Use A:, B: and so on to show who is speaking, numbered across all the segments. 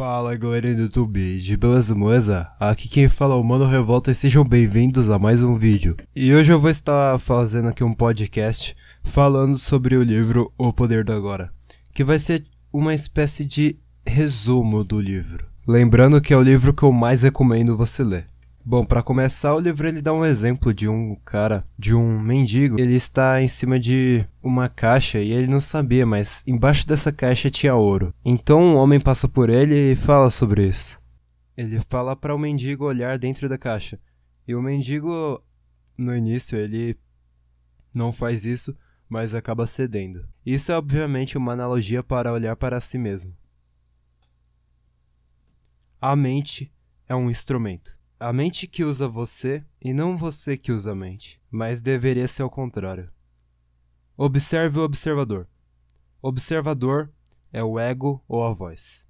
A: Fala galera do YouTube, de beleza moeza? Aqui quem fala é o Mano Revolta e sejam bem-vindos a mais um vídeo. E hoje eu vou estar fazendo aqui um podcast falando sobre o livro O Poder do Agora, que vai ser uma espécie de resumo do livro. Lembrando que é o livro que eu mais recomendo você ler. Bom, para começar, o livro ele dá um exemplo de um cara, de um mendigo. Ele está em cima de uma caixa e ele não sabia, mas embaixo dessa caixa tinha ouro. Então um homem passa por ele e fala sobre isso. Ele fala para o mendigo olhar dentro da caixa. E o mendigo, no início, ele não faz isso, mas acaba cedendo. Isso é obviamente uma analogia para olhar para si mesmo. A mente é um instrumento. A mente que usa você e não você que usa a mente, mas deveria ser ao contrário. Observe o observador. Observador é o ego ou a voz.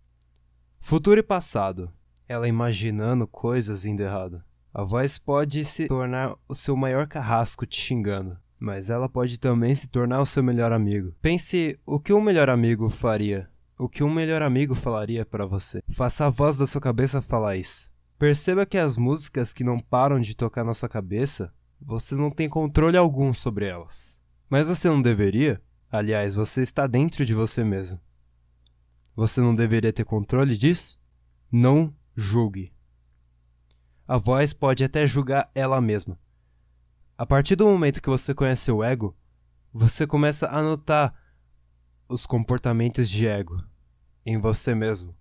A: Futuro e passado, ela imaginando coisas indo errado. A voz pode se tornar o seu maior carrasco te xingando, mas ela pode também se tornar o seu melhor amigo. Pense o que um melhor amigo faria, o que um melhor amigo falaria para você. Faça a voz da sua cabeça falar isso. Perceba que as músicas que não param de tocar na sua cabeça, você não tem controle algum sobre elas. Mas você não deveria? Aliás, você está dentro de você mesmo. Você não deveria ter controle disso? Não julgue. A voz pode até julgar ela mesma. A partir do momento que você conhece o ego, você começa a notar os comportamentos de ego em você mesmo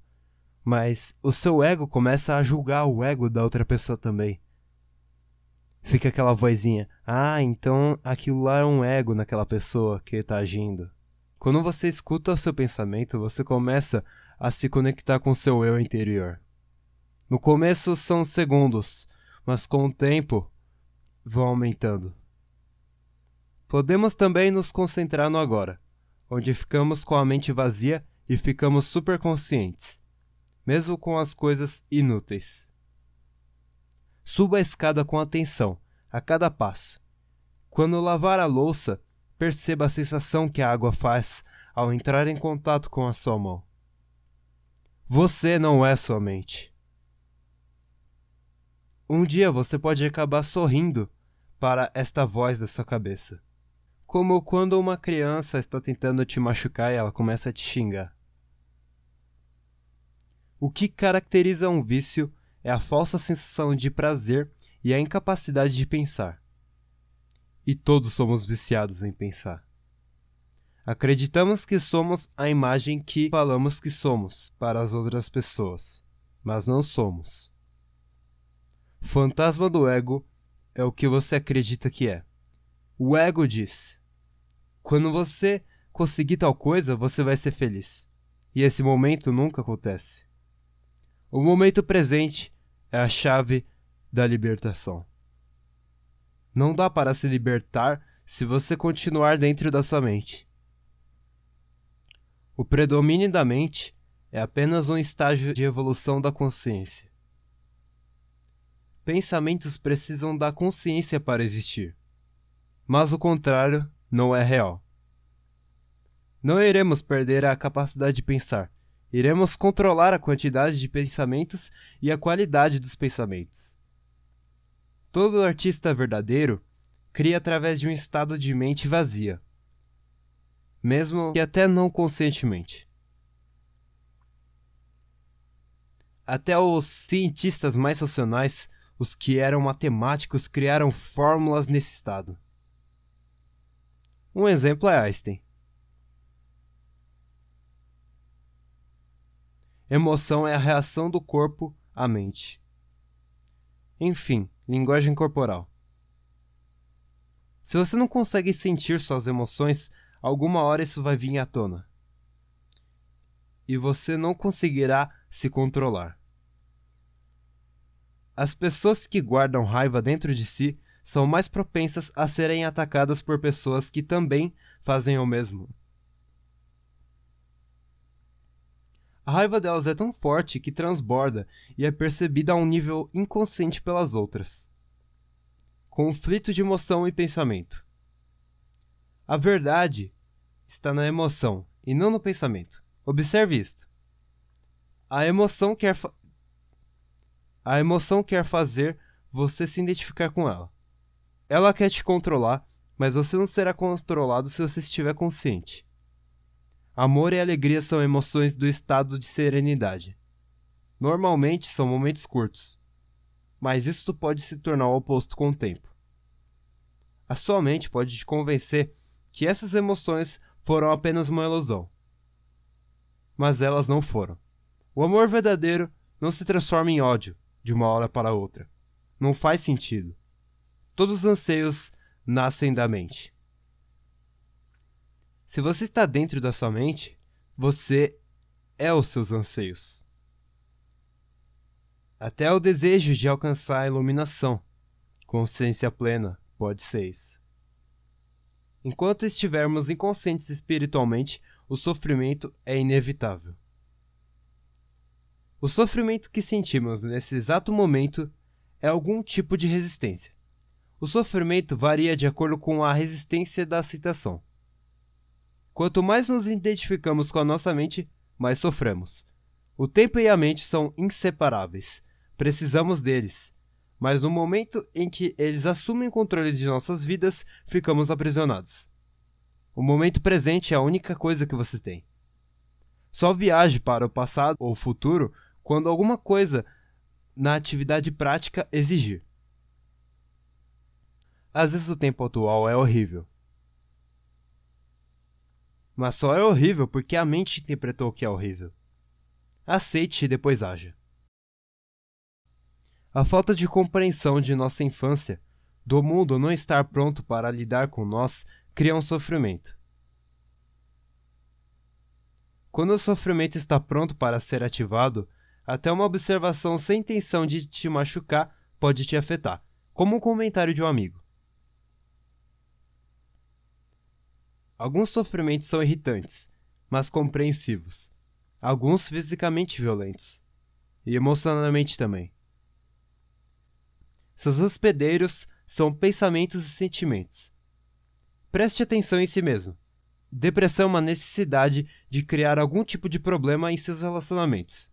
A: mas o seu ego começa a julgar o ego da outra pessoa também. Fica aquela vozinha: "Ah, então aquilo lá é um ego naquela pessoa que está agindo". Quando você escuta o seu pensamento, você começa a se conectar com o seu eu interior. No começo são segundos, mas com o tempo vão aumentando. Podemos também nos concentrar no agora, onde ficamos com a mente vazia e ficamos superconscientes mesmo com as coisas inúteis. Suba a escada com atenção, a cada passo. Quando lavar a louça, perceba a sensação que a água faz ao entrar em contato com a sua mão. Você não é sua mente. Um dia você pode acabar sorrindo para esta voz da sua cabeça. Como quando uma criança está tentando te machucar e ela começa a te xingar. O que caracteriza um vício é a falsa sensação de prazer e a incapacidade de pensar. E todos somos viciados em pensar. Acreditamos que somos a imagem que falamos que somos para as outras pessoas, mas não somos. Fantasma do ego é o que você acredita que é. O ego diz: quando você conseguir tal coisa, você vai ser feliz. E esse momento nunca acontece. O momento presente é a chave da libertação. Não dá para se libertar se você continuar dentro da sua mente. O predomínio da mente é apenas um estágio de evolução da consciência. Pensamentos precisam da consciência para existir, mas o contrário não é real. Não iremos perder a capacidade de pensar, Iremos controlar a quantidade de pensamentos e a qualidade dos pensamentos. Todo artista verdadeiro cria através de um estado de mente vazia, mesmo que até não conscientemente. Até os cientistas mais racionais, os que eram matemáticos, criaram fórmulas nesse estado. Um exemplo é Einstein. Emoção é a reação do corpo à mente. Enfim, linguagem corporal. Se você não consegue sentir suas emoções, alguma hora isso vai vir à tona. E você não conseguirá se controlar. As pessoas que guardam raiva dentro de si são mais propensas a serem atacadas por pessoas que também fazem o mesmo. A raiva delas é tão forte que transborda e é percebida a um nível inconsciente pelas outras. Conflito de emoção e pensamento. A verdade está na emoção e não no pensamento. Observe isto. A emoção quer fa... a emoção quer fazer você se identificar com ela. Ela quer te controlar, mas você não será controlado se você estiver consciente. Amor e alegria são emoções do estado de serenidade. Normalmente são momentos curtos, mas isto pode se tornar o oposto com o tempo. A sua mente pode te convencer que essas emoções foram apenas uma ilusão. Mas elas não foram. O amor verdadeiro não se transforma em ódio de uma hora para outra. Não faz sentido. Todos os anseios nascem da mente. Se você está dentro da sua mente, você é os seus anseios. Até o desejo de alcançar a iluminação. Consciência plena pode ser isso. Enquanto estivermos inconscientes espiritualmente, o sofrimento é inevitável. O sofrimento que sentimos nesse exato momento é algum tipo de resistência. O sofrimento varia de acordo com a resistência da aceitação. Quanto mais nos identificamos com a nossa mente, mais sofremos. O tempo e a mente são inseparáveis. Precisamos deles. Mas no momento em que eles assumem controle de nossas vidas, ficamos aprisionados. O momento presente é a única coisa que você tem. Só viaje para o passado ou futuro quando alguma coisa na atividade prática exigir. Às vezes o tempo atual é horrível. Mas só é horrível porque a mente interpretou que é horrível. Aceite e depois haja. A falta de compreensão de nossa infância, do mundo não estar pronto para lidar com nós, cria um sofrimento. Quando o sofrimento está pronto para ser ativado, até uma observação sem intenção de te machucar pode te afetar, como um comentário de um amigo. Alguns sofrimentos são irritantes, mas compreensivos. Alguns fisicamente violentos. E emocionalmente também. Seus hospedeiros são pensamentos e sentimentos. Preste atenção em si mesmo. Depressão é uma necessidade de criar algum tipo de problema em seus relacionamentos.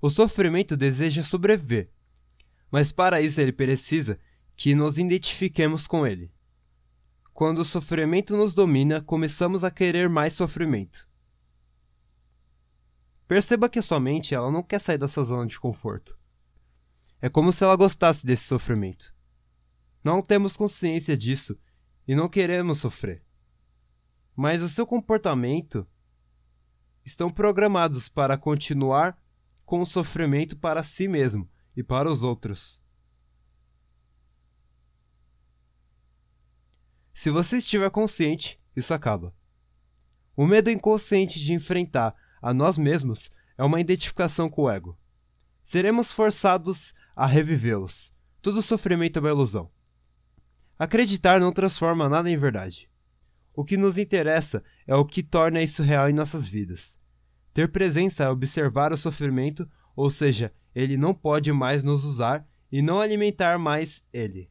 A: O sofrimento deseja sobreviver, mas para isso ele precisa que nos identifiquemos com ele. Quando o sofrimento nos domina, começamos a querer mais sofrimento. Perceba que a sua mente ela não quer sair da sua zona de conforto. É como se ela gostasse desse sofrimento. Não temos consciência disso e não queremos sofrer. Mas o seu comportamento estão programados para continuar com o sofrimento para si mesmo e para os outros. Se você estiver consciente, isso acaba. O medo inconsciente de enfrentar a nós mesmos é uma identificação com o ego. Seremos forçados a revivê-los. Todo sofrimento é uma ilusão. Acreditar não transforma nada em verdade. O que nos interessa é o que torna isso real em nossas vidas. Ter presença é observar o sofrimento, ou seja, ele não pode mais nos usar e não alimentar mais ele.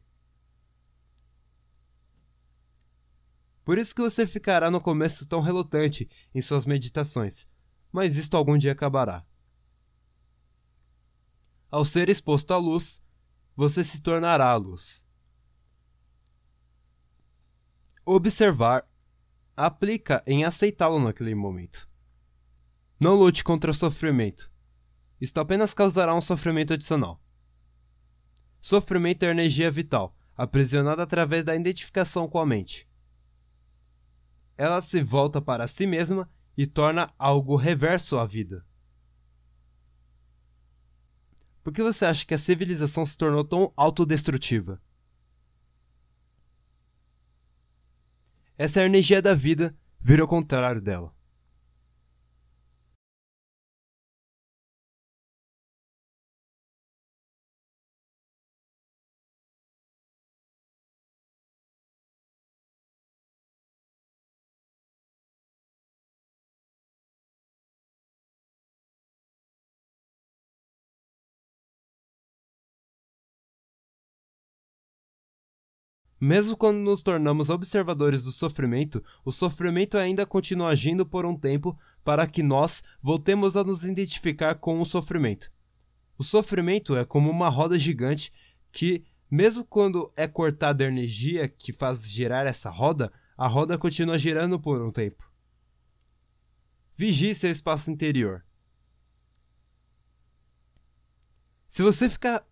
A: Por isso que você ficará no começo tão relutante em suas meditações, mas isto algum dia acabará. Ao ser exposto à luz, você se tornará a luz. Observar aplica em aceitá-lo naquele momento. Não lute contra o sofrimento. Isto apenas causará um sofrimento adicional. Sofrimento é energia vital, aprisionada através da identificação com a mente ela se volta para si mesma e torna algo reverso à vida. Por que você acha que a civilização se tornou tão autodestrutiva? Essa energia da vida
B: vira o contrário dela. Mesmo quando nos tornamos observadores do sofrimento, o sofrimento
A: ainda continua agindo por um tempo para que nós voltemos a nos identificar com o sofrimento. O sofrimento é como uma roda gigante que, mesmo quando é cortada a energia que faz girar essa roda, a roda continua girando por um tempo. Vigie seu espaço interior. Se você ficar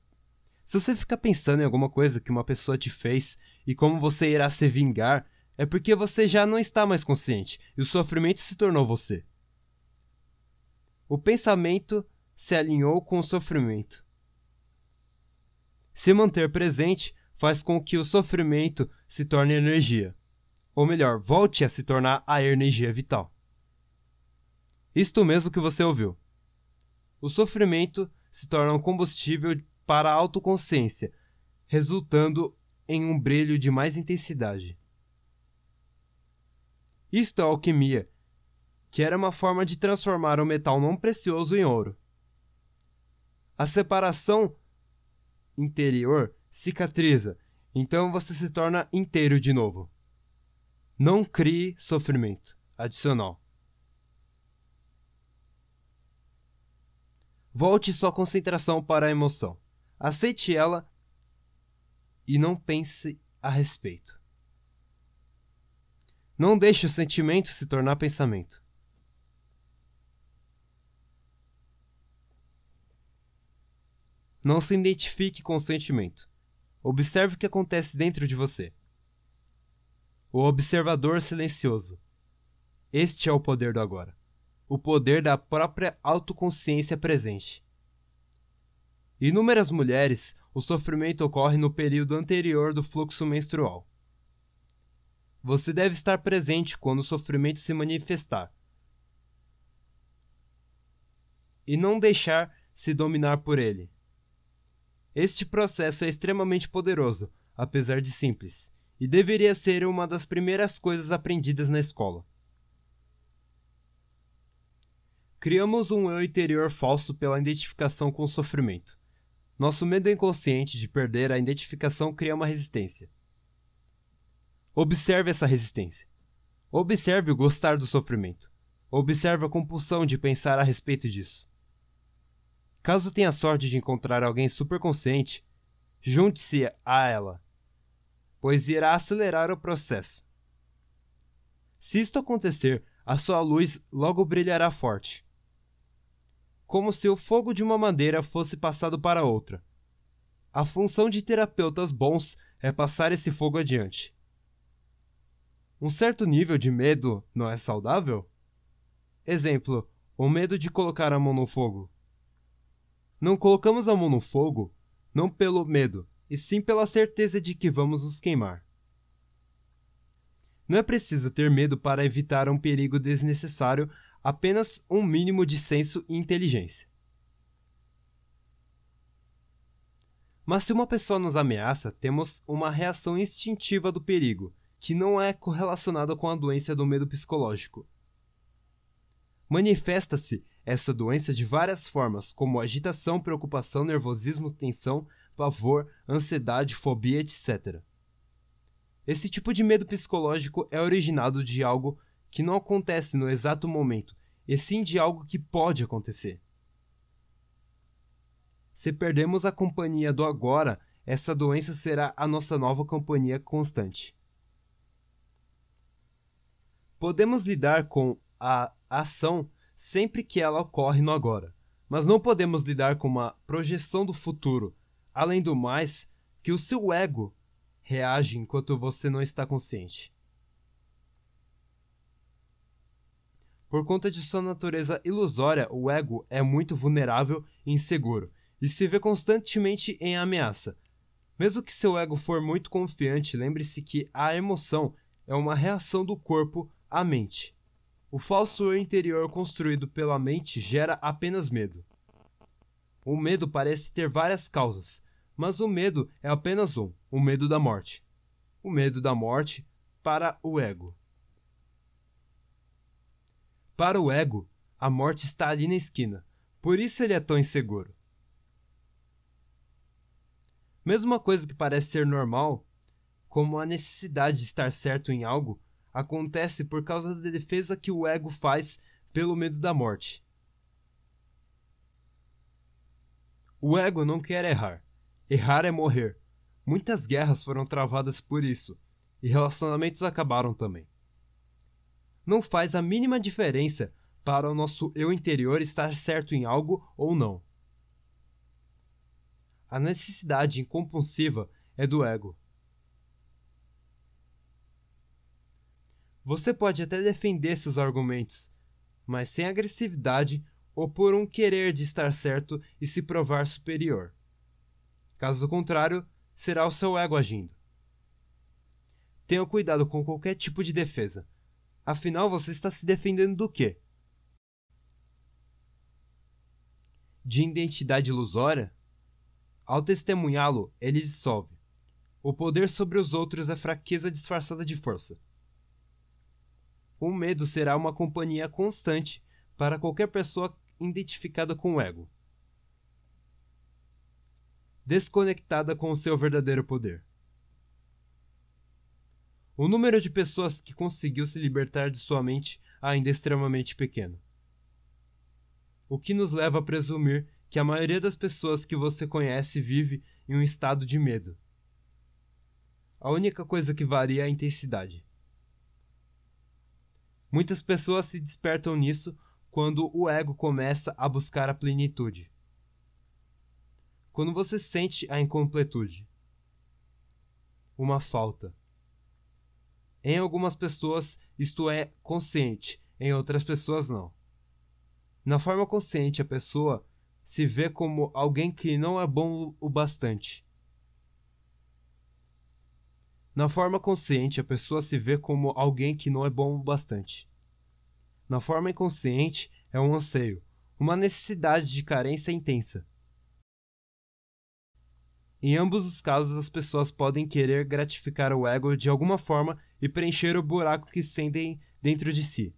A: se você ficar pensando em alguma coisa que uma pessoa te fez e como você irá se vingar, é porque você já não está mais consciente e o sofrimento se tornou você. O pensamento se alinhou com o sofrimento. Se manter presente faz com que o sofrimento se torne energia, ou melhor, volte a se tornar a energia vital. Isto mesmo que você ouviu. O sofrimento se torna um combustível para a autoconsciência, resultando em um brilho de mais intensidade. Isto é alquimia, que era uma forma de transformar o metal não precioso em ouro. A separação interior cicatriza, então você se torna inteiro de novo. Não crie sofrimento adicional. Volte sua concentração para a emoção. Aceite ela e não pense a respeito. Não deixe o sentimento se tornar pensamento. Não se identifique com o sentimento. Observe o que acontece dentro de você. O observador silencioso. Este é o poder do agora. O poder da própria autoconsciência presente. Inúmeras mulheres o sofrimento ocorre no período anterior do fluxo menstrual. Você deve estar presente quando o sofrimento se manifestar e não deixar se dominar por ele. Este processo é extremamente poderoso, apesar de simples, e deveria ser uma das primeiras coisas aprendidas na escola. Criamos um eu interior falso pela identificação com o sofrimento. Nosso medo inconsciente de perder a identificação cria uma resistência. Observe essa resistência. Observe o gostar do sofrimento. Observe a compulsão de pensar a respeito disso. Caso tenha sorte de encontrar alguém superconsciente, junte-se a ela, pois irá acelerar o processo. Se isto acontecer, a sua luz logo brilhará forte como se o fogo de uma madeira fosse passado para outra. A função de terapeutas bons é passar esse fogo adiante. Um certo nível de medo não é saudável? Exemplo, o medo de colocar a mão no fogo. Não colocamos a mão no fogo, não pelo medo, e sim pela certeza de que vamos nos queimar. Não é preciso ter medo para evitar um perigo desnecessário apenas um mínimo de senso e inteligência. Mas se uma pessoa nos ameaça, temos uma reação instintiva do perigo, que não é correlacionada com a doença do medo psicológico. Manifesta-se essa doença de várias formas, como agitação, preocupação, nervosismo, tensão, pavor, ansiedade, fobia, etc. Esse tipo de medo psicológico é originado de algo que não acontece no exato momento, e sim de algo que pode acontecer. Se perdermos a companhia do agora, essa doença será a nossa nova companhia constante. Podemos lidar com a ação sempre que ela ocorre no agora, mas não podemos lidar com uma projeção do futuro, além do mais, que o seu ego reage enquanto você não está consciente. Por conta de sua natureza ilusória, o ego é muito vulnerável e inseguro, e se vê constantemente em ameaça. Mesmo que seu ego for muito confiante, lembre-se que a emoção é uma reação do corpo à mente. O falso eu interior construído pela mente gera apenas medo. O medo parece ter várias causas, mas o medo é apenas um: o medo da morte. O medo da morte para o ego. Para o ego, a morte está ali na esquina. Por isso ele é tão inseguro. Mesma coisa que parece ser normal, como a necessidade de estar certo em algo, acontece por causa da defesa que o ego faz pelo medo da morte. O ego não quer errar. Errar é morrer. Muitas guerras foram travadas por isso, e relacionamentos acabaram também não faz a mínima diferença para o nosso eu interior estar certo em algo ou não. A necessidade compulsiva é do ego. Você pode até defender seus argumentos, mas sem agressividade ou por um querer de estar certo e se provar superior. Caso contrário, será o seu ego agindo. Tenha cuidado com qualquer tipo de defesa. Afinal, você está se defendendo do quê? De identidade ilusória? Ao testemunhá-lo, ele dissolve. O poder sobre os outros é fraqueza disfarçada de força. O medo será uma companhia constante para qualquer pessoa identificada com o ego, desconectada com o seu verdadeiro poder. O número de pessoas que conseguiu se libertar de sua mente ainda é extremamente pequeno. O que nos leva a presumir que a maioria das pessoas que você conhece vive em um estado de medo. A única coisa que varia é a intensidade. Muitas pessoas se despertam nisso quando o ego começa a buscar a plenitude. Quando você sente a incompletude, uma falta em algumas pessoas, isto é consciente, em outras pessoas, não. Na forma consciente, a pessoa se vê como alguém que não é bom o bastante. Na forma consciente, a pessoa se vê como alguém que não é bom o bastante. Na forma inconsciente, é um anseio, uma necessidade de carência intensa. Em ambos os casos, as pessoas podem querer gratificar o ego de alguma forma e preencher o buraco que sentem dentro de si.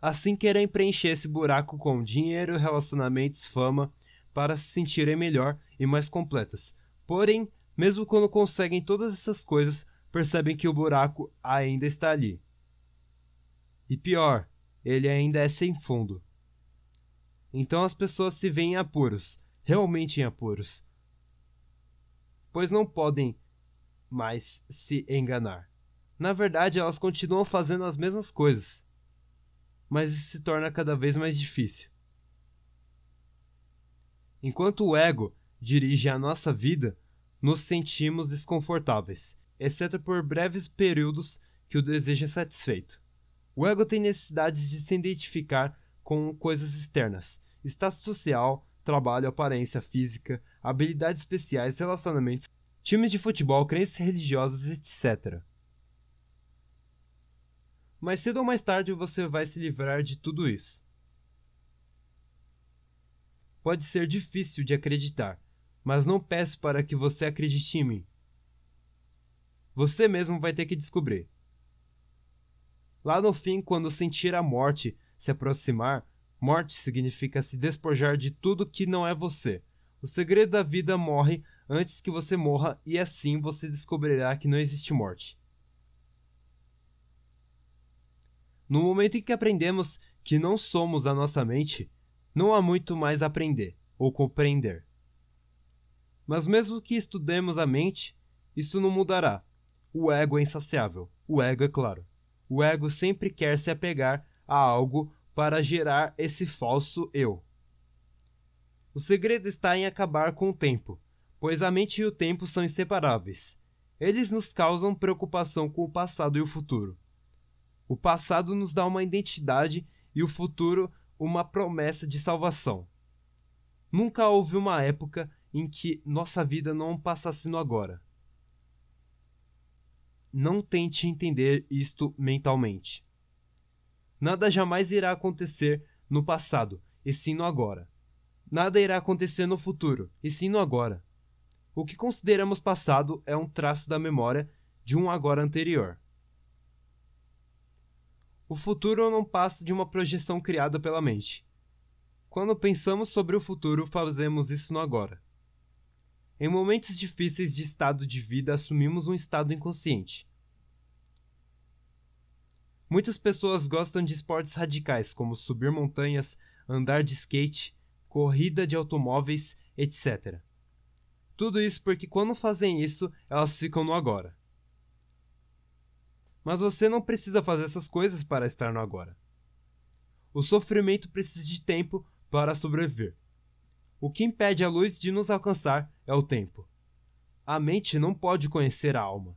A: Assim querem preencher esse buraco com dinheiro, relacionamentos, fama, para se sentirem melhor e mais completas. Porém, mesmo quando conseguem todas essas coisas, percebem que o buraco ainda está ali. E pior, ele ainda é sem fundo. Então as pessoas se veem em apuros, realmente em apuros, pois não podem mais se enganar. Na verdade, elas continuam fazendo as mesmas coisas, mas isso se torna cada vez mais difícil. Enquanto o ego dirige a nossa vida, nos sentimos desconfortáveis, exceto por breves períodos que o desejo é satisfeito. O ego tem necessidades de se identificar com coisas externas, status social, trabalho, aparência física, habilidades especiais, relacionamentos times de futebol, crenças religiosas, etc. Mais cedo ou mais tarde você vai se livrar de tudo isso. Pode ser difícil de acreditar, mas não peço para que você acredite em mim. Você mesmo vai ter que descobrir. Lá no fim, quando sentir a morte se aproximar, morte significa se despojar de tudo que não é você. O segredo da vida morre antes que você morra e assim você descobrirá que não existe morte. No momento em que aprendemos que não somos a nossa mente, não há muito mais a aprender ou compreender. Mas mesmo que estudemos a mente, isso não mudará. O ego é insaciável, o ego é claro. O ego sempre quer se apegar a algo para gerar esse falso eu. O segredo está em acabar com o tempo, pois a mente e o tempo são inseparáveis. Eles nos causam preocupação com o passado e o futuro. O passado nos dá uma identidade e o futuro uma promessa de salvação. Nunca houve uma época em que nossa vida não passasse no agora. Não tente entender isto mentalmente. Nada jamais irá acontecer no passado, e sim no agora. Nada irá acontecer no futuro, e sim no agora. O que consideramos passado é um traço da memória de um agora anterior. O futuro não passa de uma projeção criada pela mente. Quando pensamos sobre o futuro, fazemos isso no agora. Em momentos difíceis de estado de vida, assumimos um estado inconsciente. Muitas pessoas gostam de esportes radicais, como subir montanhas, andar de skate, corrida de automóveis, etc. Tudo isso porque quando fazem isso, elas ficam no agora. Mas você não precisa fazer essas coisas para estar no agora. O sofrimento precisa de tempo para sobreviver. O que impede a luz de nos alcançar é o tempo. A mente não pode conhecer a alma.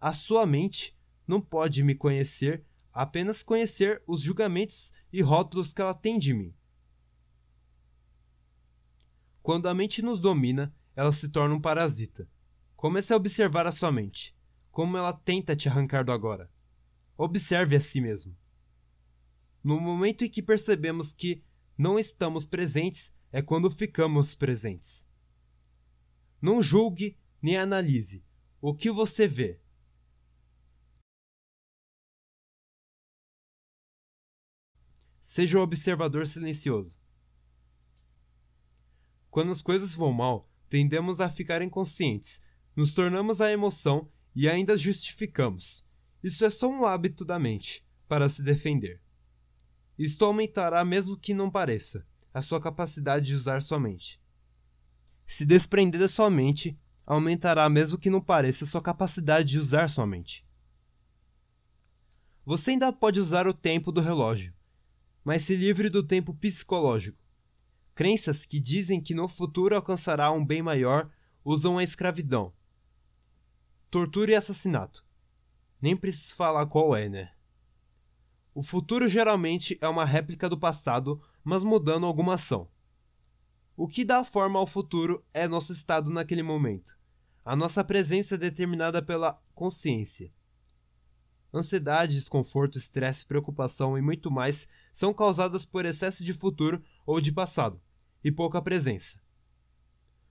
A: A sua mente não pode me conhecer, apenas conhecer os julgamentos e rótulos que ela tem de mim. Quando a mente nos domina, ela se torna um parasita. Comece a observar a sua mente, como ela tenta te arrancar do agora. Observe a si mesmo. No momento em que percebemos que não estamos presentes, é quando ficamos presentes. Não julgue
B: nem analise o que você vê. Seja o um observador silencioso.
A: Quando as coisas vão mal, tendemos a ficar inconscientes, nos tornamos a emoção e ainda justificamos. Isso é só um hábito da mente, para se defender. Isto aumentará, mesmo que não pareça, a sua capacidade de usar sua mente. Se desprender da sua mente, aumentará, mesmo que não pareça, a sua capacidade de usar sua mente. Você ainda pode usar o tempo do relógio, mas se livre do tempo psicológico Crenças que dizem que no futuro alcançará um bem maior usam a escravidão. Tortura e assassinato. Nem preciso falar qual é, né? O futuro geralmente é uma réplica do passado, mas mudando alguma ação. O que dá forma ao futuro é nosso estado naquele momento. A nossa presença é determinada pela consciência. Ansiedade, desconforto, estresse, preocupação e muito mais são causadas por excesso de futuro ou de passado e pouca presença.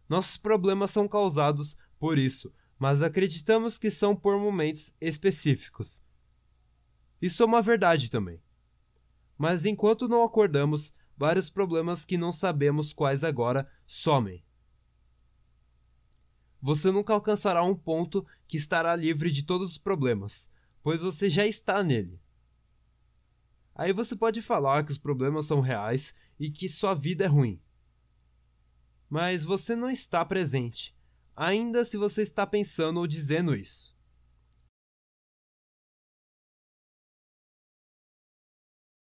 A: Nossos problemas são causados por isso, mas acreditamos que são por momentos específicos. Isso é uma verdade também. Mas enquanto não acordamos, vários problemas que não sabemos quais agora somem. Você nunca alcançará um ponto que estará livre de todos os problemas, pois você já está nele. Aí você pode falar que os problemas são reais e que sua vida é ruim mas você não está presente, ainda se
B: você está pensando ou dizendo isso.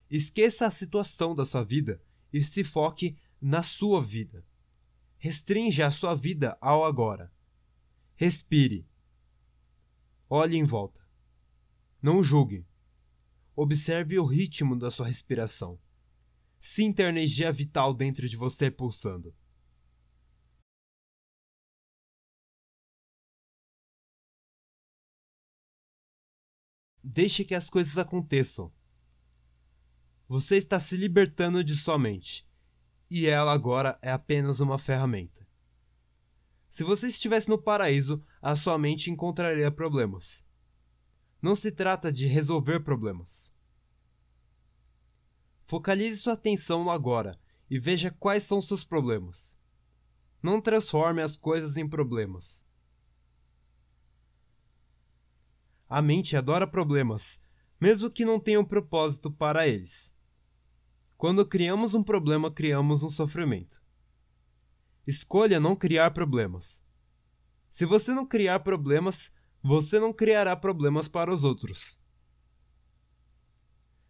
B: Esqueça a situação da sua vida e se
A: foque na sua vida. Restrinja a sua vida ao agora. Respire. Olhe em volta. Não julgue. Observe o ritmo da sua respiração. Sinta a energia vital
B: dentro de você pulsando. Deixe que as coisas aconteçam. Você está se libertando de sua mente,
A: e ela agora é apenas uma ferramenta. Se você estivesse no paraíso, a sua mente encontraria problemas. Não se trata de resolver problemas. Focalize sua atenção no agora e veja quais são seus problemas. Não transforme as coisas em problemas. A mente adora problemas, mesmo que não tenha um propósito para eles. Quando criamos um problema, criamos um sofrimento. Escolha não criar problemas. Se você não criar problemas, você não criará problemas para os outros.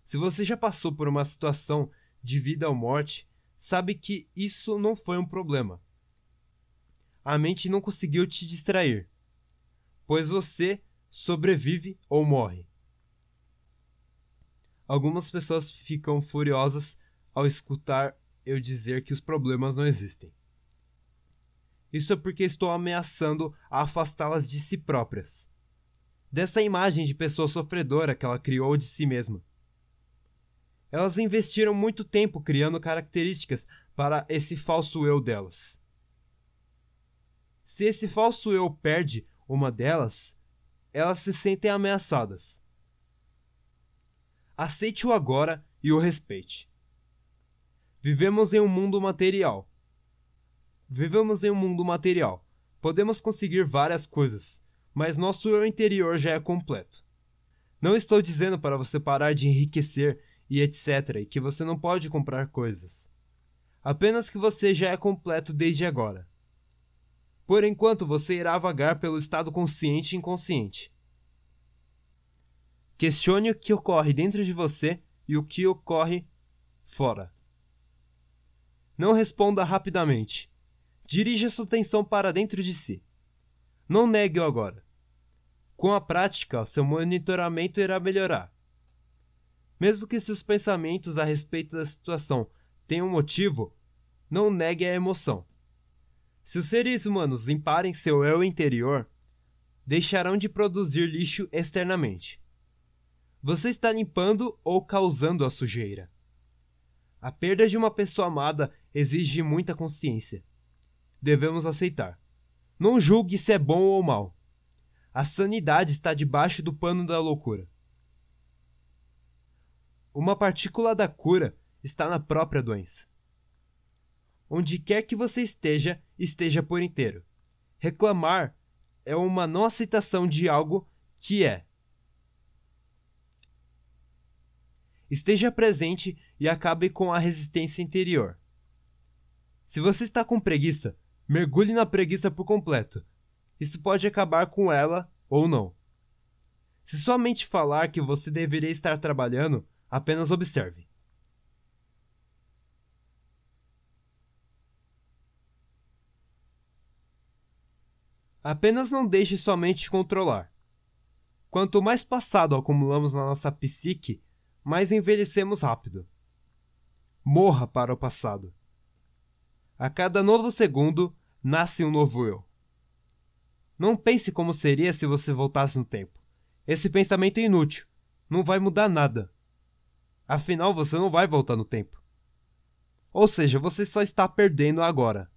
A: Se você já passou por uma situação de vida ou morte, sabe que isso não foi um problema. A mente não conseguiu te distrair, pois você sobrevive ou morre. Algumas pessoas ficam furiosas ao escutar eu dizer que os problemas não existem. Isso é porque estou ameaçando a afastá-las de si próprias, dessa imagem de pessoa sofredora que ela criou de si mesma. Elas investiram muito tempo criando características para esse falso eu delas. Se esse falso eu perde uma delas, elas se sentem ameaçadas. Aceite-o agora e o respeite. Vivemos em um mundo material. Vivemos em um mundo material. Podemos conseguir várias coisas, mas nosso eu interior já é completo. Não estou dizendo para você parar de enriquecer e etc, e que você não pode comprar coisas. Apenas que você já é completo desde agora. Por enquanto, você irá vagar pelo estado consciente e inconsciente. Questione o que ocorre dentro de você e o que ocorre fora. Não responda rapidamente. Dirija sua atenção para dentro de si. Não negue-o agora. Com a prática, seu monitoramento irá melhorar. Mesmo que seus pensamentos a respeito da situação tenham um motivo, não negue a emoção. Se os seres humanos limparem seu eu interior, deixarão de produzir lixo externamente. Você está limpando ou causando a sujeira. A perda de uma pessoa amada exige muita consciência. Devemos aceitar. Não julgue se é bom ou mal. A sanidade está debaixo do pano da loucura. Uma partícula da cura está na própria doença onde quer que você esteja, esteja por inteiro. Reclamar é uma não aceitação de algo que é. Esteja presente e acabe com a resistência interior. Se você está com preguiça, mergulhe na preguiça por completo. Isso pode acabar com ela ou não. Se sua mente falar que você deveria estar trabalhando, apenas observe. Apenas não deixe sua mente controlar. Quanto mais passado acumulamos na nossa psique, mais envelhecemos rápido. Morra para o passado. A cada novo segundo, nasce um novo eu. Não pense como seria se você voltasse no tempo. Esse pensamento é inútil. Não vai mudar nada. Afinal, você não vai voltar no tempo. Ou seja, você só está perdendo agora.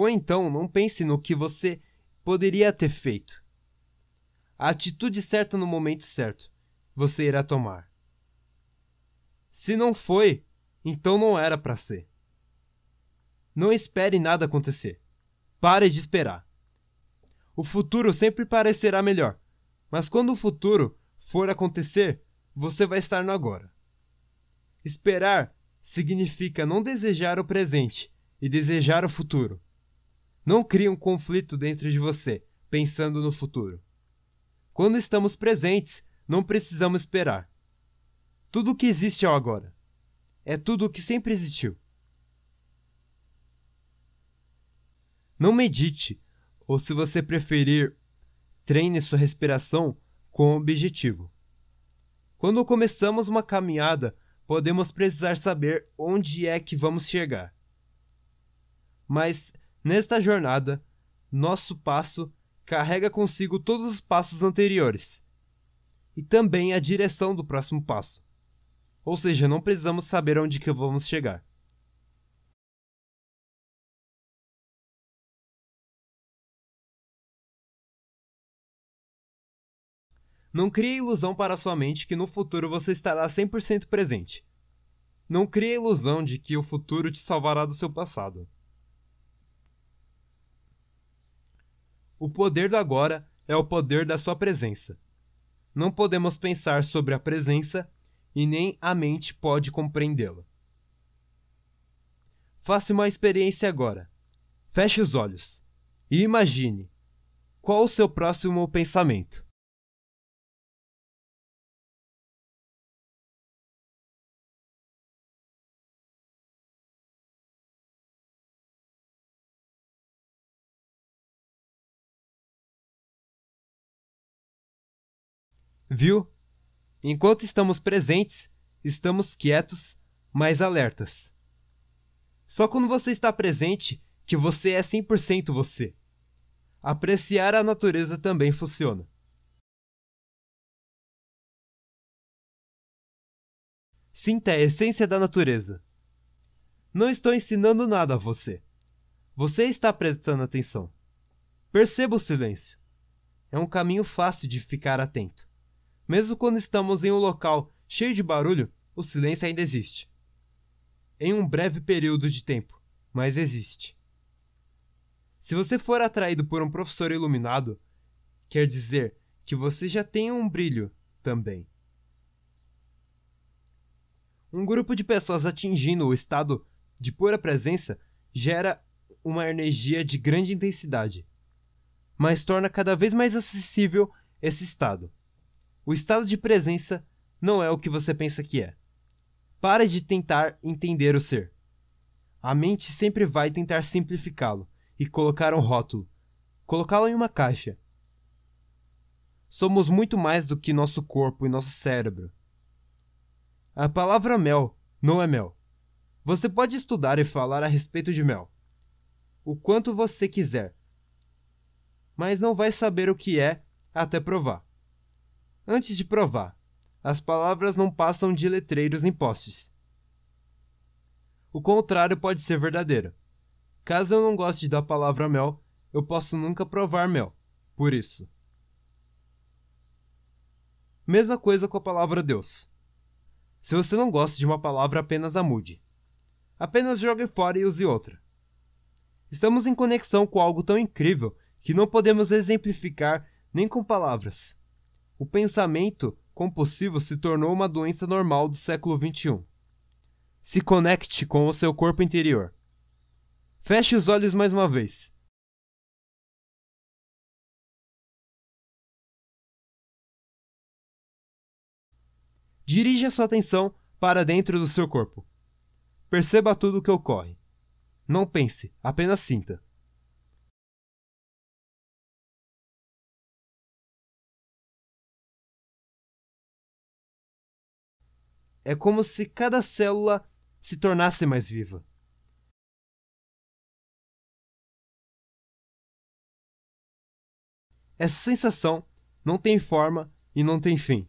A: Ou então, não pense no que você poderia ter feito. A atitude certa no momento certo você irá tomar. Se não foi, então não era para ser. Não espere nada acontecer. Pare de esperar. O futuro sempre parecerá melhor, mas quando o futuro for acontecer, você vai estar no agora. Esperar significa não desejar o presente e desejar o futuro. Não crie um conflito dentro de você, pensando no futuro. Quando estamos presentes, não precisamos esperar. Tudo o que existe é o agora. É tudo o que sempre existiu. Não medite, ou se você preferir, treine sua respiração com objetivo. Quando começamos uma caminhada, podemos precisar saber onde é que vamos chegar. Mas Nesta jornada, nosso passo carrega consigo todos os passos anteriores e também a direção
B: do próximo passo. Ou seja, não precisamos saber onde que vamos chegar. Não crie ilusão para sua mente que no
A: futuro você estará 100% presente. Não crie a ilusão de que o futuro te salvará do seu passado. O poder do agora é o poder da sua presença. Não podemos pensar sobre a presença e nem a mente pode compreendê-la. Faça uma experiência agora. Feche os olhos e imagine
B: qual o seu próximo pensamento. Viu? Enquanto estamos presentes, estamos quietos, mas alertas.
A: Só quando você está presente que você é 100% você. Apreciar
B: a natureza também funciona. Sinta a essência da natureza. Não estou
A: ensinando nada a você. Você está prestando atenção. Perceba o silêncio. É um caminho fácil de ficar atento mesmo quando estamos em um local cheio de barulho, o silêncio ainda existe. Em um breve período de tempo, mas existe. Se você for atraído por um professor iluminado, quer dizer que você já tem um brilho também. Um grupo de pessoas atingindo o estado de pura presença gera uma energia de grande intensidade, mas torna cada vez mais acessível esse estado. O estado de presença não é o que você pensa que é. Pare de tentar entender o ser. A mente sempre vai tentar simplificá-lo e colocar um rótulo, colocá-lo em uma caixa. Somos muito mais do que nosso corpo e nosso cérebro. A palavra mel não é mel. Você pode estudar e falar a respeito de mel o quanto você quiser, mas não vai saber o que é até provar antes de provar. As palavras não passam de letreiros em postes. O contrário pode ser verdadeiro. Caso eu não goste da palavra mel, eu posso nunca provar mel. Por isso. Mesma coisa com a palavra Deus. Se você não gosta de uma palavra, apenas a mude. Apenas jogue fora e use outra. Estamos em conexão com algo tão incrível que não podemos exemplificar nem com palavras o pensamento compulsivo se tornou uma doença normal do século XXI. Se conecte com o seu corpo interior.
B: Feche os olhos mais uma vez. Dirija sua atenção para dentro do seu corpo. Perceba tudo o que ocorre. Não pense, apenas sinta. É como se cada célula se tornasse mais viva. Essa sensação não tem forma e não tem fim.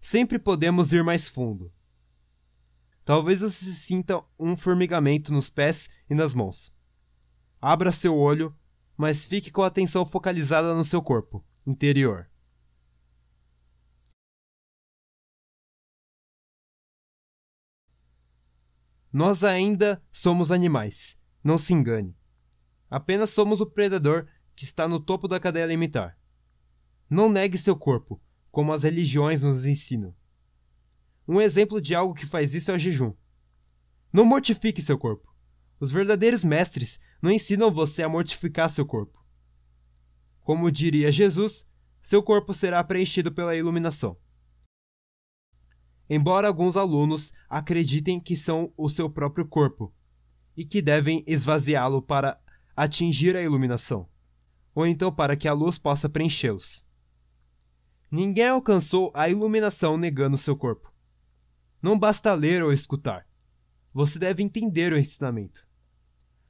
A: Sempre podemos ir mais fundo. Talvez você sinta um formigamento nos pés e nas mãos. Abra seu olho, mas fique com a atenção
B: focalizada no seu corpo interior. Nós ainda
A: somos animais, não se engane. Apenas somos o predador que está no topo da cadeia alimentar. Não negue seu corpo, como as religiões nos ensinam. Um exemplo de algo que faz isso é o jejum. Não mortifique seu corpo. Os verdadeiros mestres não ensinam você a mortificar seu corpo. Como diria Jesus, seu corpo será preenchido pela iluminação embora alguns alunos acreditem que são o seu próprio corpo e que devem esvaziá-lo para atingir a iluminação, ou então para que a luz possa preenchê-los. Ninguém alcançou a iluminação negando seu corpo. Não basta ler ou escutar. Você deve entender o ensinamento.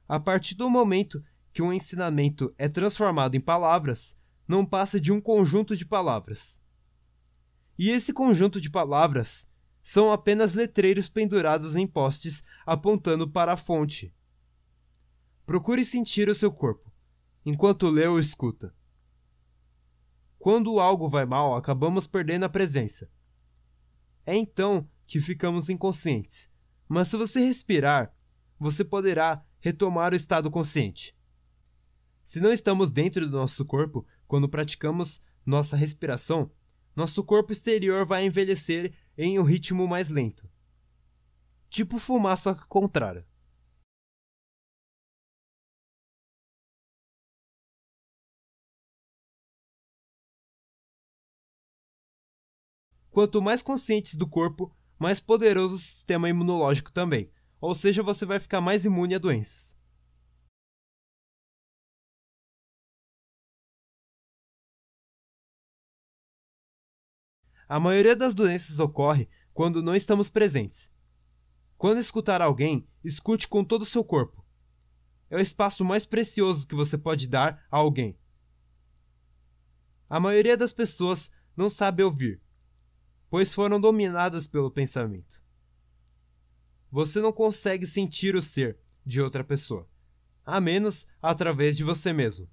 A: A partir do momento que um ensinamento é transformado em palavras, não passa de um conjunto de palavras. E esse conjunto de palavras são apenas letreiros pendurados em postes apontando para a fonte. Procure sentir o seu corpo, enquanto lê ou escuta. Quando algo vai mal, acabamos perdendo a presença. É então que ficamos inconscientes, mas se você respirar, você poderá retomar o estado consciente. Se não estamos dentro do nosso corpo quando praticamos nossa respiração, nosso corpo exterior vai
B: envelhecer em um ritmo mais lento. Tipo fumaça contrária. Quanto mais conscientes do corpo, mais poderoso o sistema imunológico também, ou seja, você vai ficar mais imune a doenças. A maioria das doenças ocorre quando não estamos presentes. Quando escutar alguém, escute
A: com todo o seu corpo. É o espaço mais precioso que você pode dar a alguém. A maioria das pessoas não sabe ouvir, pois foram dominadas pelo pensamento. Você não consegue sentir o ser de outra pessoa, a menos através de você mesmo.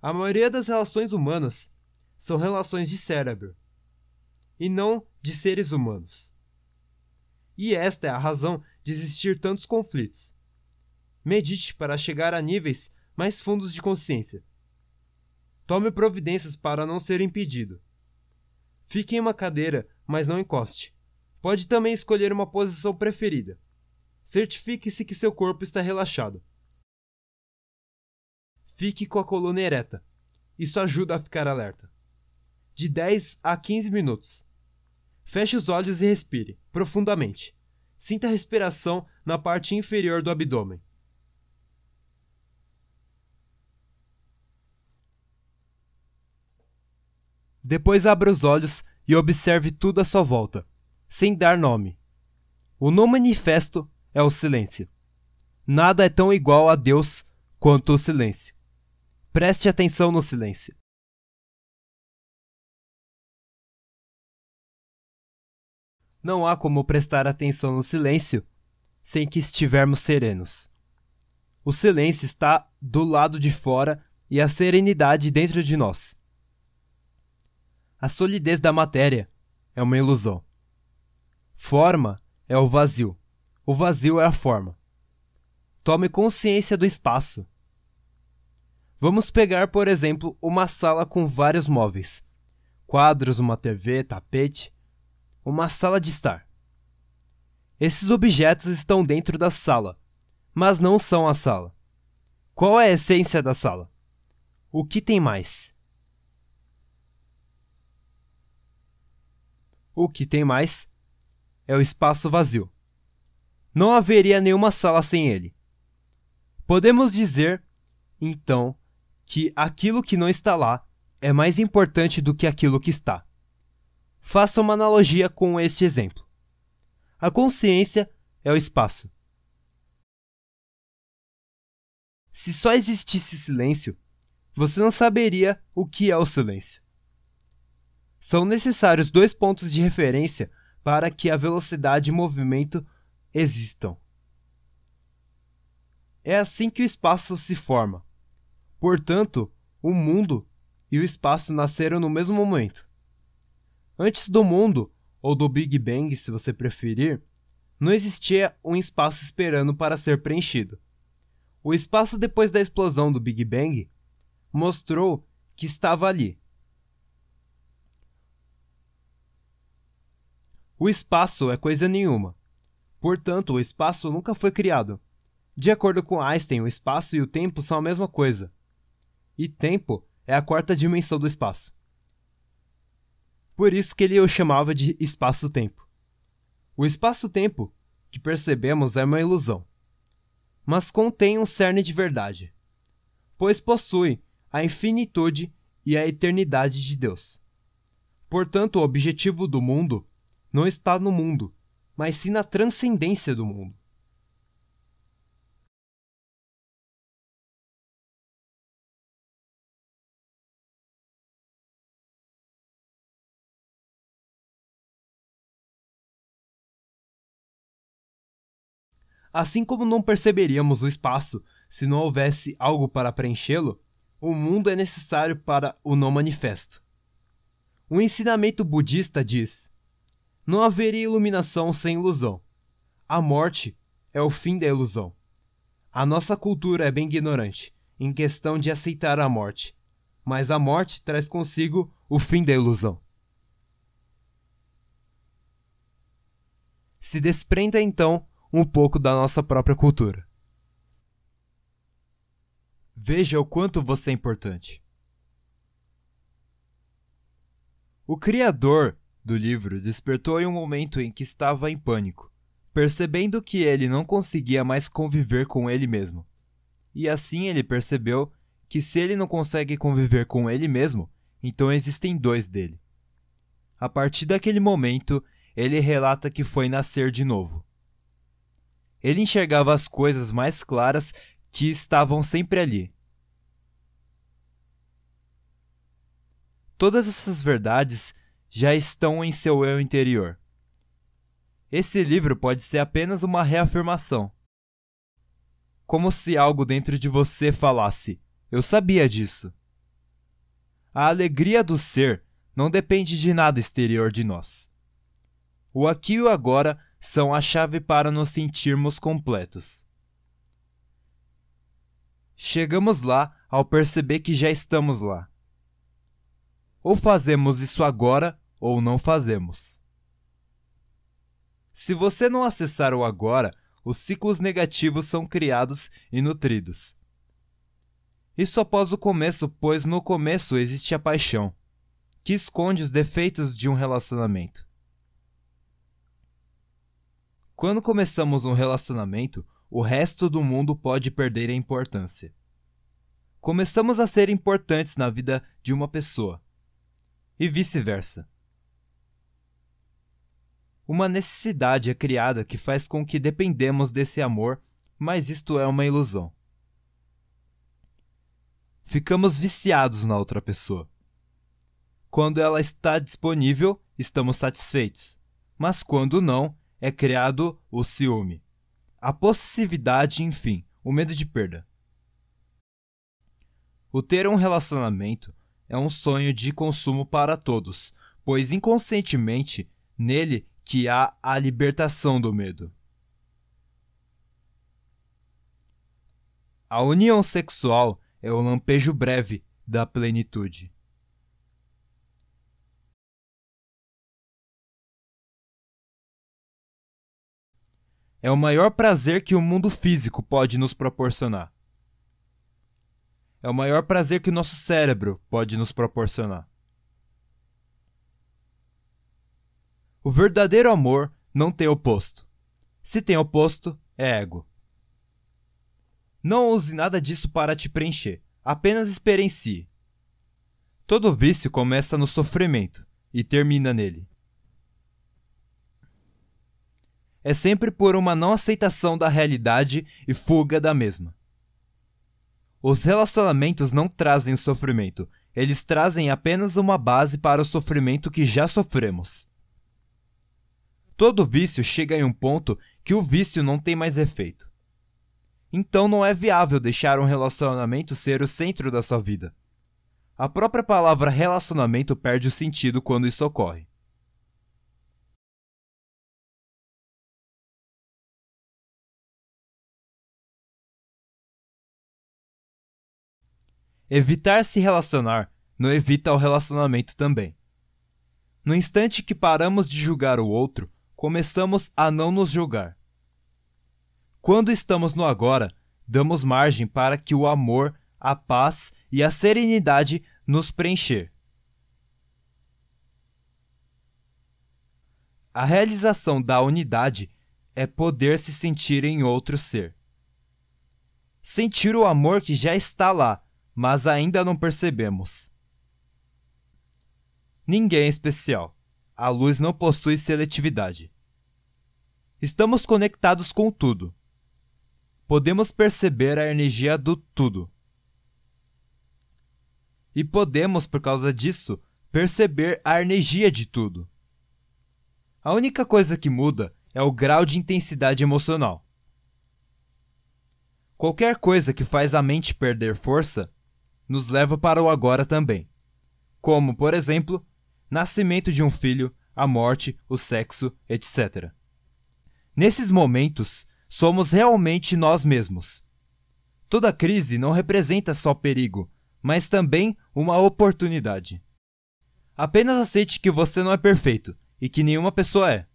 A: A maioria das relações humanas são relações de cérebro, e não de seres humanos. E esta é a razão de existir tantos conflitos. Medite para chegar a níveis mais fundos de consciência. Tome providências para não ser impedido. Fique em uma cadeira, mas não encoste. Pode também escolher uma posição preferida. Certifique-se que seu corpo está relaxado. Fique com a coluna ereta. Isso ajuda a ficar alerta de 10 a 15 minutos. Feche os olhos e respire profundamente. Sinta a respiração na parte inferior do abdômen. Depois abra os olhos e observe tudo à sua volta, sem dar nome. O não manifesto é
B: o silêncio. Nada é tão igual a Deus quanto o silêncio. Preste atenção no silêncio. Não há como prestar atenção no silêncio sem
A: que estivermos serenos. O silêncio está do lado de fora e a serenidade dentro de nós. A solidez da matéria é uma ilusão. Forma é o vazio. O vazio é a forma. Tome consciência do espaço. Vamos pegar, por exemplo, uma sala com vários móveis: quadros, uma TV, tapete uma sala de estar. Esses objetos estão dentro da sala, mas não são a sala. Qual é a essência da sala? O que tem mais? O que tem mais é o espaço vazio. Não haveria nenhuma sala sem ele. Podemos dizer, então, que aquilo que não está lá é mais importante do que aquilo que está. Faça uma analogia com este exemplo. A consciência é o espaço. Se só existisse silêncio, você não saberia o que é o silêncio. São necessários dois pontos de referência para que a velocidade e movimento existam. É assim que o espaço se forma. Portanto, o mundo e o espaço nasceram no mesmo momento. Antes do mundo, ou do Big Bang, se você preferir, não existia um espaço esperando para ser preenchido. O espaço depois da explosão do Big Bang mostrou que estava ali. O espaço é coisa nenhuma. Portanto, o espaço nunca foi criado. De acordo com Einstein, o espaço e o tempo são a mesma coisa. E tempo é a quarta dimensão do espaço. Por isso que ele o chamava de espaço-tempo. O espaço-tempo que percebemos é uma ilusão, mas contém um cerne de verdade, pois possui a infinitude e a eternidade de Deus. Portanto, o objetivo
B: do mundo não está no mundo, mas sim na transcendência do mundo. Assim como não perceberíamos o espaço se não houvesse algo para preenchê-lo,
A: o mundo é necessário para o não manifesto. O ensinamento budista diz: não haveria iluminação sem ilusão. A morte é o fim da ilusão. A nossa cultura é bem ignorante em questão de aceitar a morte, mas a morte traz consigo o fim da ilusão. Se desprenda então um pouco da nossa própria cultura. Veja o quanto você é importante. O criador do livro despertou em um momento em que estava em pânico, percebendo que ele não conseguia mais conviver com ele mesmo. E assim ele percebeu que se ele não consegue conviver com ele mesmo, então existem dois dele. A partir daquele momento, ele relata que foi nascer de novo. Ele enxergava as coisas mais claras que estavam sempre ali. Todas essas verdades já estão em seu eu interior. Esse livro pode ser apenas uma reafirmação. Como se algo dentro de você falasse: Eu sabia disso. A alegria do ser não depende de nada exterior de nós. O aqui e o agora são a chave para nos sentirmos completos. Chegamos lá ao perceber que já estamos lá. Ou fazemos isso agora ou não fazemos. Se você não acessar o agora, os ciclos negativos são criados e nutridos. Isso após o começo, pois no começo existe a paixão, que esconde os defeitos de um relacionamento. Quando começamos um relacionamento, o resto do mundo pode perder a importância. Começamos a ser importantes na vida de uma pessoa e vice-versa. Uma necessidade é criada que faz com que dependemos desse amor, mas isto é uma ilusão. Ficamos viciados na outra pessoa. Quando ela está disponível, estamos satisfeitos, mas quando não, é criado o ciúme, a possessividade, enfim, o medo de perda. O ter um relacionamento é um sonho de consumo para todos, pois inconscientemente nele que há a libertação do medo. A união sexual é o lampejo breve
B: da plenitude. é o maior prazer que o mundo físico pode nos proporcionar. É o maior prazer
A: que o nosso cérebro pode nos proporcionar. O verdadeiro amor não tem oposto. Se tem oposto, é ego. Não use nada disso para te preencher, apenas experiencie. Todo vício começa no sofrimento e termina nele. é sempre por uma não aceitação da realidade e fuga da mesma. Os relacionamentos não trazem o sofrimento, eles trazem apenas uma base para o sofrimento que já sofremos. Todo vício chega em um ponto que o vício não tem mais efeito. Então não é viável deixar um relacionamento ser o centro da sua vida.
B: A própria palavra relacionamento perde o sentido quando isso ocorre. Evitar se relacionar não evita o relacionamento também. No instante que
A: paramos de julgar o outro, começamos a não nos julgar. Quando estamos no agora, damos margem para que o amor, a paz e a serenidade nos preencher. A realização da unidade é poder se sentir em outro ser. Sentir o amor que já está lá mas ainda não percebemos. Ninguém é especial. A luz não possui seletividade. Estamos conectados com tudo. Podemos perceber a energia do tudo. E podemos, por causa disso, perceber a energia de tudo. A única coisa que muda é o grau de intensidade emocional. Qualquer coisa que faz a mente perder força nos leva para o agora também. Como, por exemplo, nascimento de um filho, a morte, o sexo, etc. Nesses momentos, somos realmente nós mesmos. Toda crise não representa só perigo, mas também uma oportunidade. Apenas aceite que você não é perfeito e que nenhuma pessoa é.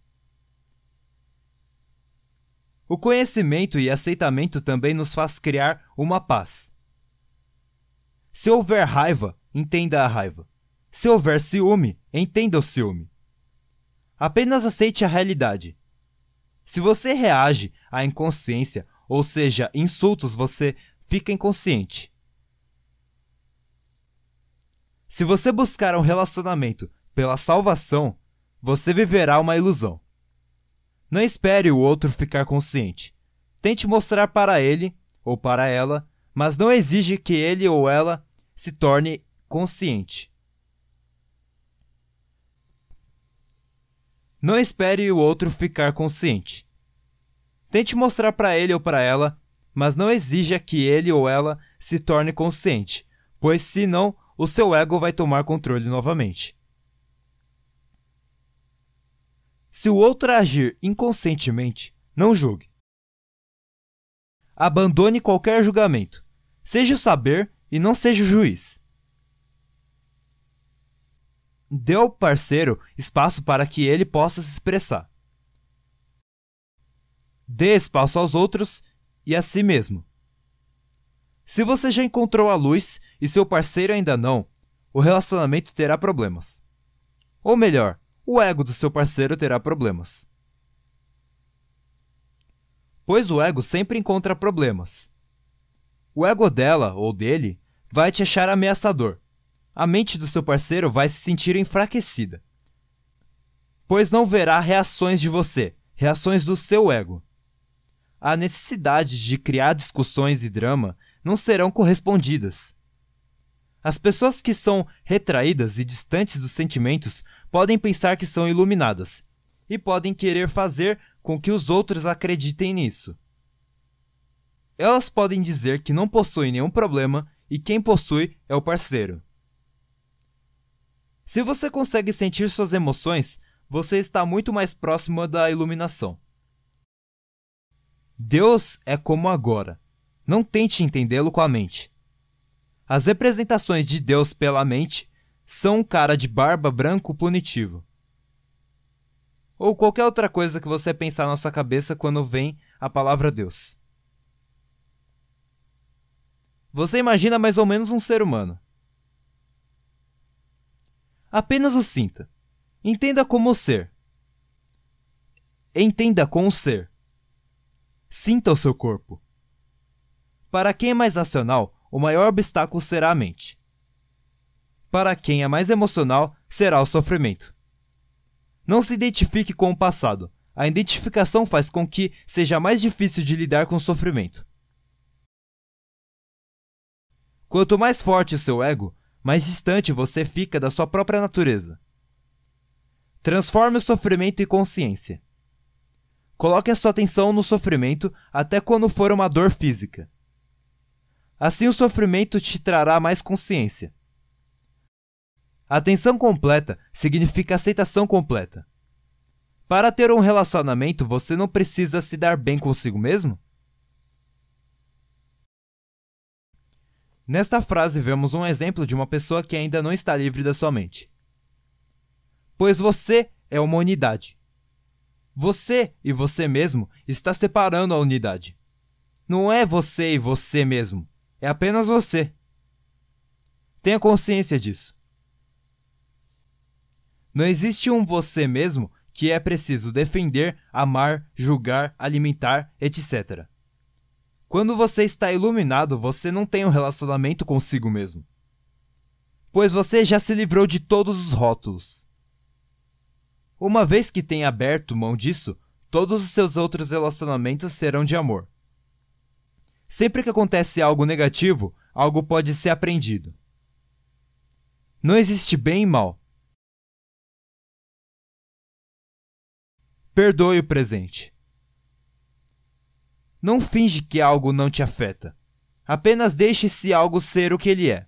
A: O conhecimento e aceitamento também nos faz criar uma paz. Se houver raiva, entenda a raiva. Se houver ciúme, entenda o ciúme. Apenas aceite a realidade. Se você reage à inconsciência, ou seja, insultos, você fica inconsciente. Se você buscar um relacionamento pela salvação, você viverá uma ilusão. Não espere o outro ficar consciente. Tente mostrar para ele ou para ela, mas não exige que ele ou ela se torne consciente. Não espere o outro ficar consciente. Tente mostrar para ele ou para ela, mas não exija que ele ou ela se torne consciente, pois senão o seu ego vai tomar controle novamente. Se o outro agir inconscientemente, não julgue. Abandone qualquer julgamento, seja o saber e não seja o juiz. Dê ao parceiro espaço para que ele possa se expressar. Dê espaço aos outros e a si mesmo. Se você já encontrou a luz e seu parceiro ainda não, o relacionamento terá problemas. Ou melhor, o ego do seu parceiro terá problemas. Pois o ego sempre encontra problemas. O ego dela, ou dele, vai te achar ameaçador. A mente do seu parceiro vai se sentir enfraquecida, pois não verá reações de você, reações do seu ego. A necessidade de criar discussões e drama não serão correspondidas. As pessoas que são retraídas e distantes dos sentimentos podem pensar que são iluminadas e podem querer fazer com que os outros acreditem nisso. Elas podem dizer que não possuem nenhum problema e quem possui é o parceiro. Se você consegue sentir suas emoções, você está muito mais próximo da iluminação. Deus é como agora. Não tente entendê-lo com a mente. As representações de Deus pela mente são um cara de barba branco punitivo. Ou qualquer outra coisa que você pensar na sua cabeça quando vem a palavra Deus. Você imagina mais ou menos um ser humano. Apenas o sinta. Entenda como o ser. Entenda com o ser. Sinta o seu corpo. Para quem é mais racional, o maior obstáculo será a mente. Para quem é mais emocional, será o sofrimento. Não se identifique com o passado. A identificação faz com que seja mais difícil de lidar com o sofrimento. Quanto mais forte o seu ego, mais distante você fica da sua própria natureza. Transforme o sofrimento em consciência. Coloque a sua atenção no sofrimento até quando for uma dor física. Assim o sofrimento te trará mais consciência. Atenção completa significa aceitação completa. Para ter um relacionamento, você não precisa se dar bem consigo mesmo? Nesta frase vemos um exemplo de uma pessoa que ainda não está livre da sua mente. Pois você é uma unidade. Você e você mesmo está separando a unidade. Não é você e você mesmo, é apenas você. Tenha consciência disso. Não existe um você mesmo que é preciso defender, amar, julgar, alimentar, etc. Quando você está iluminado, você não tem um relacionamento consigo mesmo. Pois você já se livrou de todos os rótulos. Uma vez que tem aberto mão disso, todos os seus outros relacionamentos serão de amor. Sempre que acontece algo negativo, algo pode ser aprendido.
B: Não existe bem e mal. Perdoe o presente. Não finge que algo não te afeta. Apenas deixe esse algo ser o que ele é.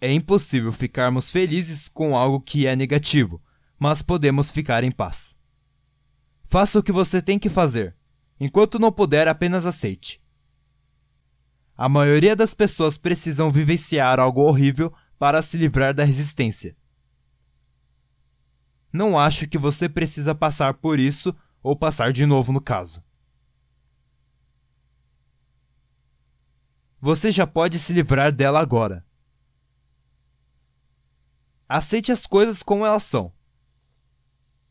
A: É impossível ficarmos felizes com algo que é negativo, mas podemos ficar em paz. Faça o que você tem que fazer. Enquanto não puder, apenas aceite. A maioria das pessoas precisam vivenciar algo horrível para se livrar da resistência. Não acho que você precisa passar por isso ou passar de novo no caso. Você já pode se livrar dela agora. Aceite as coisas como elas são.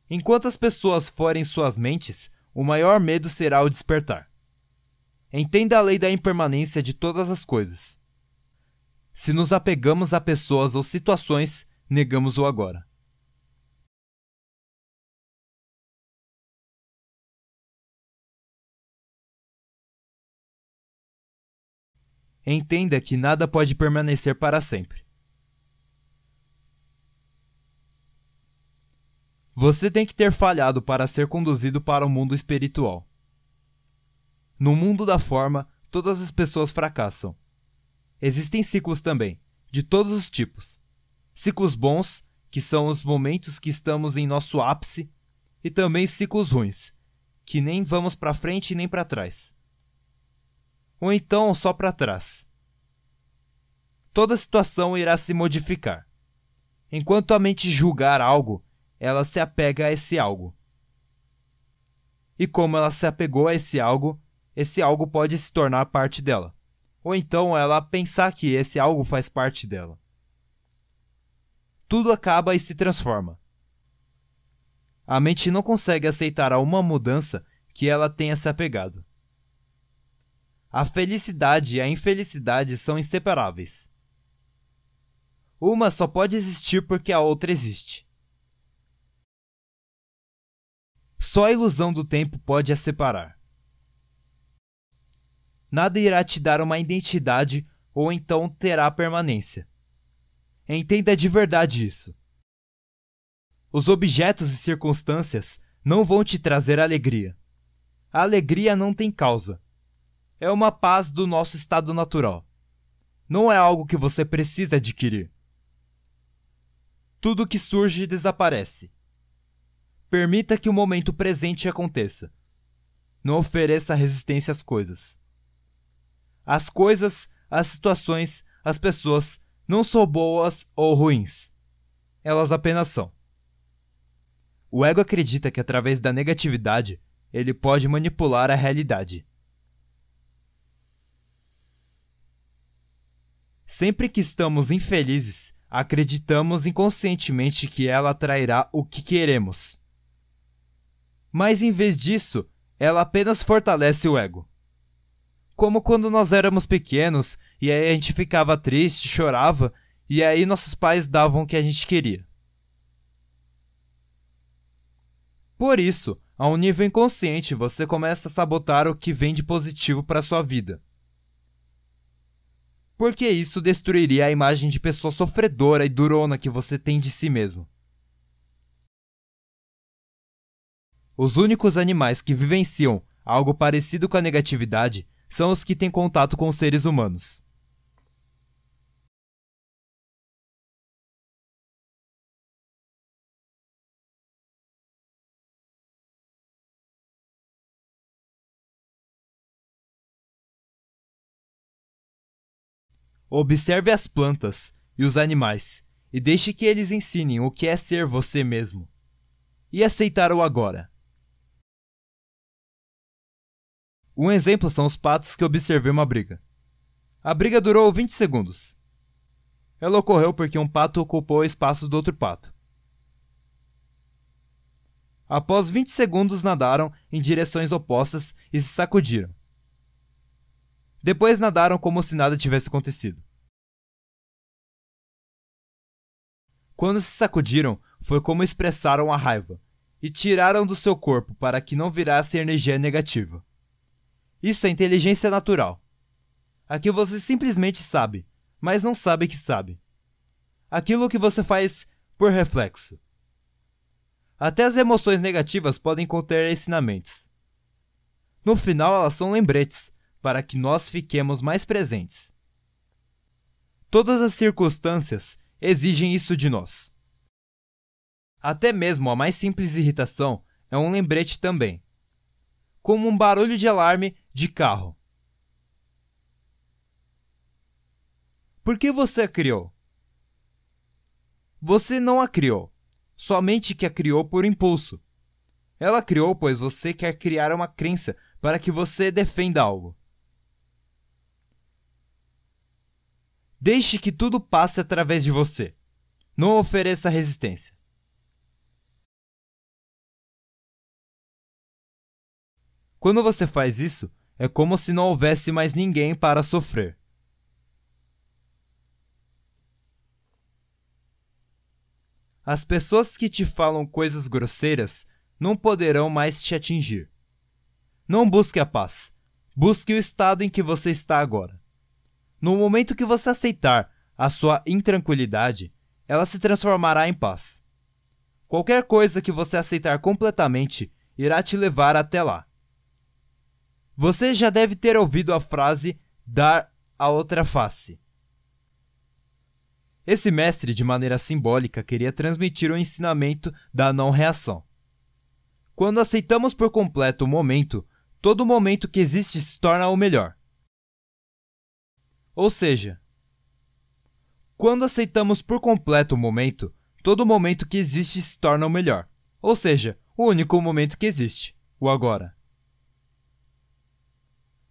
A: Enquanto as pessoas forem suas mentes, o maior medo será o despertar. Entenda a lei da impermanência de todas as coisas.
B: Se nos apegamos a pessoas ou situações, negamos o agora. Entenda que nada pode permanecer para sempre.
A: Você tem que ter falhado para ser conduzido para o mundo espiritual. No mundo da forma, todas as pessoas fracassam. Existem ciclos também, de todos os tipos. Ciclos bons, que são os momentos que estamos em nosso ápice, e também ciclos ruins, que nem vamos para frente nem para trás. Ou então só para trás. Toda situação irá se modificar. Enquanto a mente julgar algo, ela se apega a esse algo. E como ela se apegou a esse algo, esse algo pode se tornar parte dela. Ou então ela pensar que esse algo faz parte dela. Tudo acaba e se transforma. A mente não consegue aceitar alguma uma mudança que ela tenha se apegado. A felicidade e a infelicidade são inseparáveis. Uma só pode existir porque a outra existe. Só a ilusão do tempo pode a separar nada irá te dar uma identidade ou então terá permanência. Entenda de verdade isso. Os objetos e circunstâncias não vão te trazer alegria. A alegria não tem causa. É uma paz do nosso estado natural. Não é algo que você precisa adquirir. Tudo que surge desaparece. Permita que o momento presente aconteça. Não ofereça resistência às coisas. As coisas, as situações, as pessoas não são boas ou ruins. Elas apenas são. O ego acredita que através da negatividade ele pode manipular a realidade. Sempre que estamos infelizes, acreditamos inconscientemente que ela atrairá o que queremos. Mas em vez disso, ela apenas fortalece o ego como quando nós éramos pequenos e aí a gente ficava triste, chorava e aí nossos pais davam o que a gente queria. Por isso, a um nível inconsciente, você começa a sabotar o que vem de positivo para sua vida. Porque isso destruiria a imagem de pessoa sofredora e durona que você tem de si mesmo. Os únicos animais que vivenciam algo parecido
B: com a negatividade são os que têm contato com seres humanos. Observe as plantas e os animais e deixe que eles ensinem o que é ser você mesmo.
A: E aceitar o agora. Um exemplo são os patos que observei uma briga. A briga durou 20 segundos. Ela ocorreu porque um pato ocupou o espaço do outro pato. Após 20 segundos, nadaram em direções opostas e se sacudiram. Depois nadaram como se nada tivesse acontecido. Quando se sacudiram, foi como expressaram a raiva e tiraram do seu corpo para que não virasse energia negativa. Isso é inteligência natural. A que você simplesmente sabe, mas não sabe que sabe. Aquilo que você faz por reflexo. Até as emoções negativas podem conter ensinamentos. No final, elas são lembretes para que nós fiquemos mais presentes. Todas as circunstâncias exigem isso de nós. Até mesmo a mais simples irritação é um lembrete também. Como um barulho de alarme de carro. Por que você a criou? Você não a criou, somente que a criou por impulso. Ela criou pois você quer criar uma crença para que você defenda algo. Deixe
B: que tudo passe através de você. Não ofereça resistência. Quando você faz isso, é como se não houvesse mais ninguém para sofrer.
A: As pessoas que te falam coisas grosseiras não poderão mais te atingir. Não busque a paz. Busque o estado em que você está agora. No momento que você aceitar a sua intranquilidade, ela se transformará em paz. Qualquer coisa que você aceitar completamente irá te levar até lá. Você já deve ter ouvido a frase dar a outra face. Esse mestre, de maneira simbólica, queria transmitir o ensinamento da não reação. Quando aceitamos por completo o momento, todo momento que existe se torna o melhor. Ou seja, quando aceitamos por completo o momento, todo momento que existe se torna o melhor. Ou seja, o único momento que existe, o agora.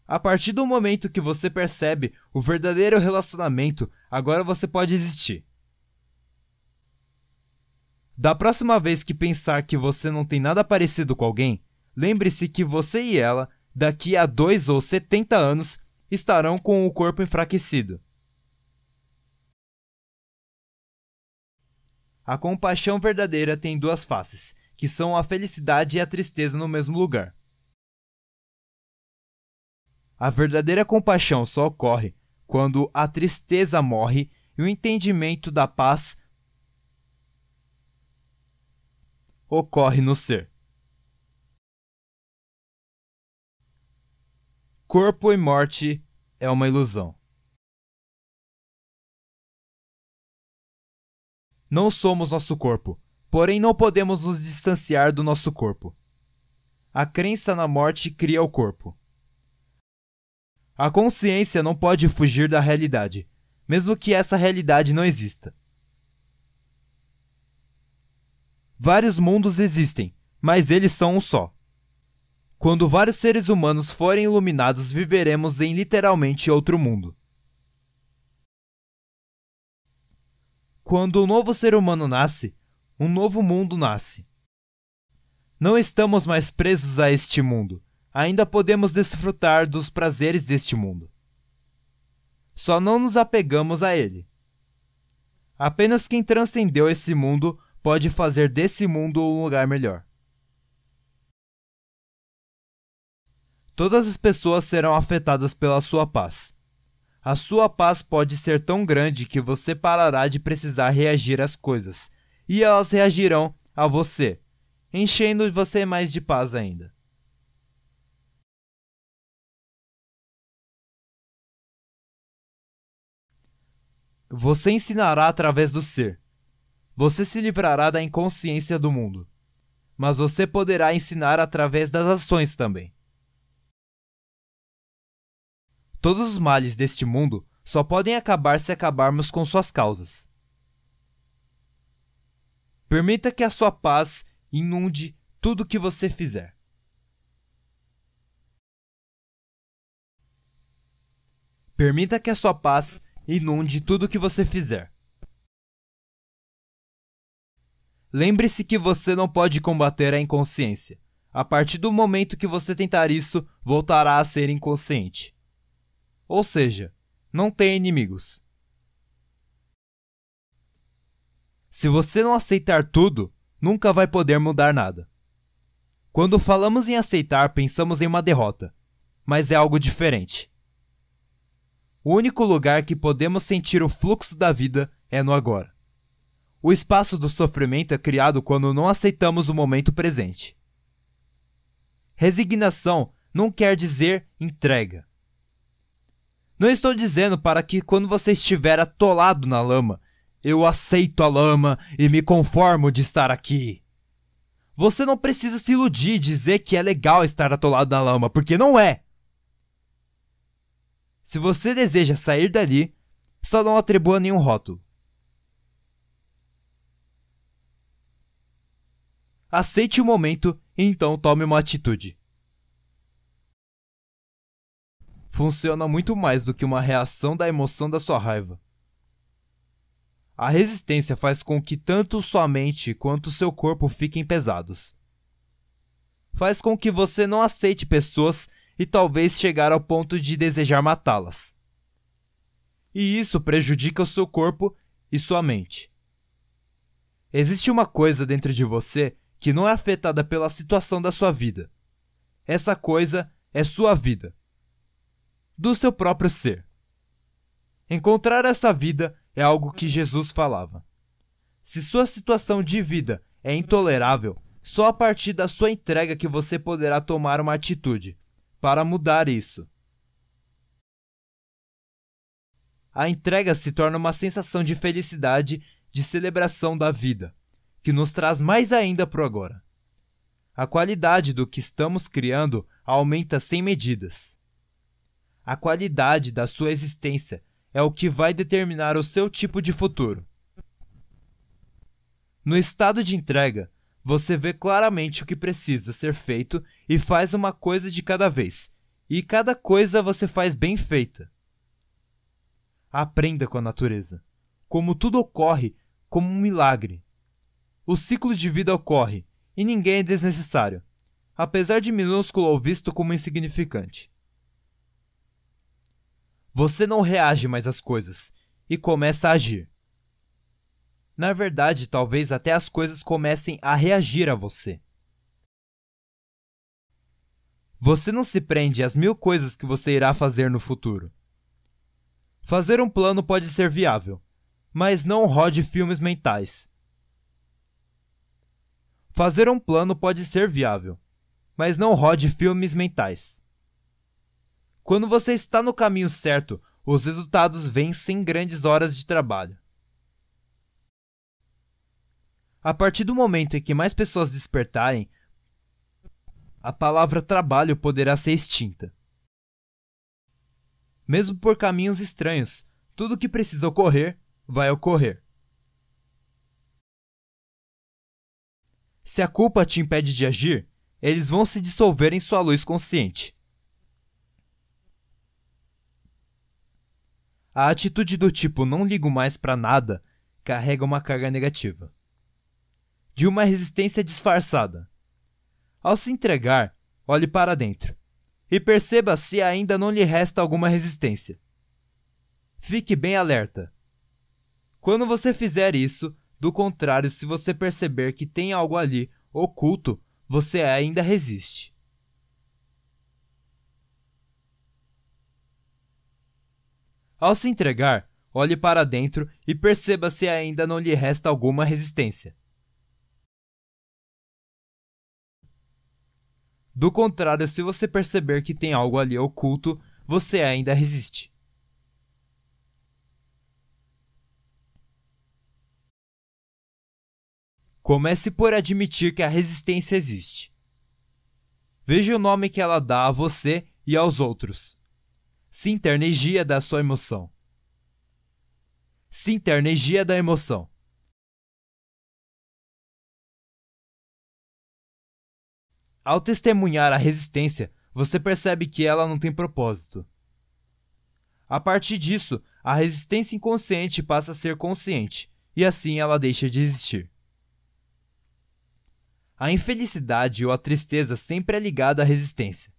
A: A partir do momento que você percebe o verdadeiro relacionamento, agora você pode existir. Da próxima vez que pensar que você não tem nada parecido com alguém, lembre-se que você e ela, daqui a 2 ou 70 anos, estarão com o corpo enfraquecido.
B: A compaixão verdadeira tem duas faces, que são a felicidade e a tristeza no mesmo lugar.
A: A verdadeira compaixão só ocorre quando a tristeza morre
B: e o entendimento da paz ocorre no ser. Corpo e morte é uma ilusão. Não somos nosso corpo, porém não podemos
A: nos distanciar do nosso corpo. A crença na morte cria o corpo. A consciência não pode fugir da realidade, mesmo que essa realidade não exista. Vários mundos existem, mas eles são um só. Quando vários seres humanos forem iluminados, viveremos em literalmente outro mundo. Quando um novo ser humano nasce, um novo mundo nasce. Não estamos mais presos a este mundo ainda podemos desfrutar dos prazeres deste mundo. Só não nos apegamos a ele. Apenas quem transcendeu esse mundo pode fazer desse mundo um lugar melhor. Todas as pessoas serão afetadas pela sua paz. A sua paz pode ser tão grande que você parará de precisar reagir às coisas, e elas reagirão a você,
B: enchendo você mais de paz ainda. Você ensinará através do ser. Você se livrará da inconsciência do mundo.
A: Mas você poderá ensinar através das ações também. Todos os males deste mundo só podem acabar se acabarmos com suas causas. Permita que a sua paz inunde tudo o que você fizer.
B: Permita que a sua paz Inunde tudo que você fizer. Lembre-se que você
A: não pode combater a inconsciência. A partir do momento que você tentar isso, voltará a ser inconsciente. Ou seja, não tem inimigos. Se você não aceitar tudo, nunca vai poder mudar nada. Quando falamos em aceitar, pensamos em uma derrota, mas é algo diferente. O único lugar que podemos sentir o fluxo da vida é no agora. O espaço do sofrimento é criado quando não aceitamos o momento presente. Resignação não quer dizer entrega. Não estou dizendo para que quando você estiver atolado na lama, eu aceito a lama e me conformo de estar aqui. Você não precisa se iludir e dizer que é legal estar atolado na lama, porque não é. Se você deseja sair dali, só não atribua nenhum rótulo. Aceite o momento e então tome uma atitude. Funciona muito mais do que uma reação da emoção da sua raiva. A resistência faz com que tanto sua mente quanto seu corpo fiquem pesados. Faz com que você não aceite pessoas e talvez chegar ao ponto de desejar matá-las. E isso prejudica o seu corpo e sua mente. Existe uma coisa dentro de você que não é afetada pela situação da sua vida. Essa coisa é sua vida, do seu próprio ser. Encontrar essa vida é algo que Jesus falava. Se sua situação de vida é intolerável, só a partir da sua entrega que você poderá tomar uma atitude para mudar isso. A entrega se torna uma sensação de felicidade, de celebração da vida, que nos traz mais ainda para o agora. A qualidade do que estamos criando aumenta sem medidas. A qualidade da sua existência é o que vai determinar o seu tipo de futuro. No estado de entrega, você vê claramente o que precisa ser feito e faz uma coisa de cada vez. E cada coisa você faz bem feita. Aprenda com a natureza. Como tudo ocorre como um milagre. O ciclo de vida ocorre e ninguém é desnecessário, apesar de minúsculo ou visto como insignificante. Você não reage mais às coisas e começa a agir. Na verdade, talvez até as coisas comecem a reagir a você. Você não se prende às mil coisas que você irá fazer no futuro. Fazer um plano pode ser viável, mas não rode filmes mentais. Fazer um plano pode ser viável, mas não rode filmes mentais. Quando você está no caminho certo, os resultados vêm sem grandes horas de trabalho. A partir do momento em que mais pessoas despertarem, a palavra trabalho poderá ser extinta.
B: Mesmo por caminhos estranhos, tudo o que precisa ocorrer vai ocorrer. Se
A: a culpa te impede de agir, eles vão se dissolver em sua luz consciente. A atitude do tipo não ligo mais para nada carrega uma carga negativa de uma resistência disfarçada. Ao se entregar, olhe para dentro e perceba se ainda não lhe resta alguma resistência. Fique bem alerta. Quando você fizer isso, do contrário, se você perceber que tem algo ali oculto, você ainda resiste. Ao se entregar, olhe para dentro e perceba se ainda não lhe resta alguma resistência. Do contrário, se você perceber que tem algo ali oculto, você ainda resiste. Comece por admitir que a resistência existe. Veja o nome que ela dá a você e aos
B: outros. energia da sua emoção. Sintergia da emoção. Ao testemunhar a resistência, você percebe que ela não
A: tem propósito. A partir disso, a resistência inconsciente passa a ser consciente, e assim ela deixa de existir. A infelicidade ou a tristeza sempre é ligada à resistência.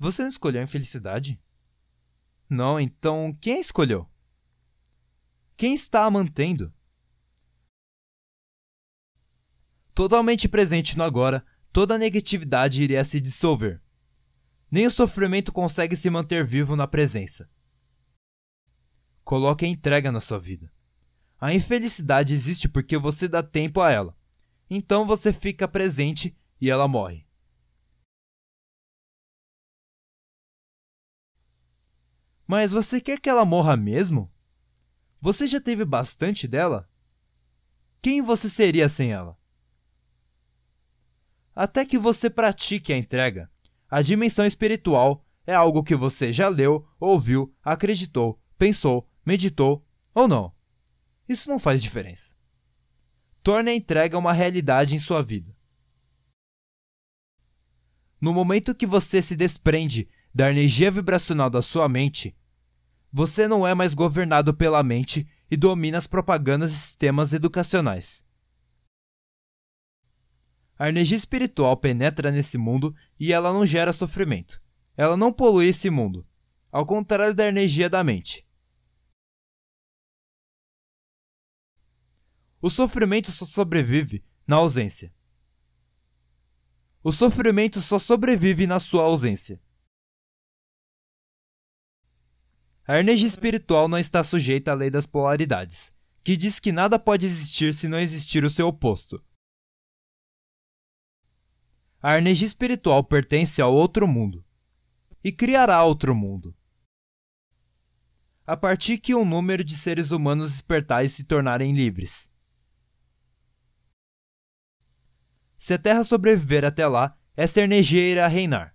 A: Você não escolheu a infelicidade? Não, então quem a escolheu? Quem está a mantendo? Totalmente presente no agora, toda a negatividade iria se dissolver. Nem o sofrimento consegue se manter vivo na presença. Coloque a entrega na sua vida. A infelicidade existe porque
B: você dá tempo a ela. Então você fica presente e ela morre. Mas você quer que ela morra mesmo? Você já teve bastante dela?
A: Quem você seria sem ela? até que você pratique a entrega. A dimensão espiritual é algo que você já leu, ouviu, acreditou, pensou, meditou ou não. Isso não faz diferença. Torne a entrega uma realidade em sua vida. No momento que você se desprende da energia vibracional da sua mente, você não é mais governado pela mente e domina as propagandas e sistemas educacionais. A energia espiritual penetra nesse mundo
B: e ela não gera sofrimento. Ela não polui esse mundo, ao contrário da energia da mente. O sofrimento só sobrevive na ausência. O sofrimento
A: só sobrevive na sua ausência. A energia espiritual não está sujeita à lei das polaridades, que diz que nada pode existir se não existir o seu oposto a energia espiritual pertence ao outro mundo e criará outro mundo. A partir que um número de seres humanos despertar e se tornarem livres. Se a Terra sobreviver até lá, essa energia irá reinar.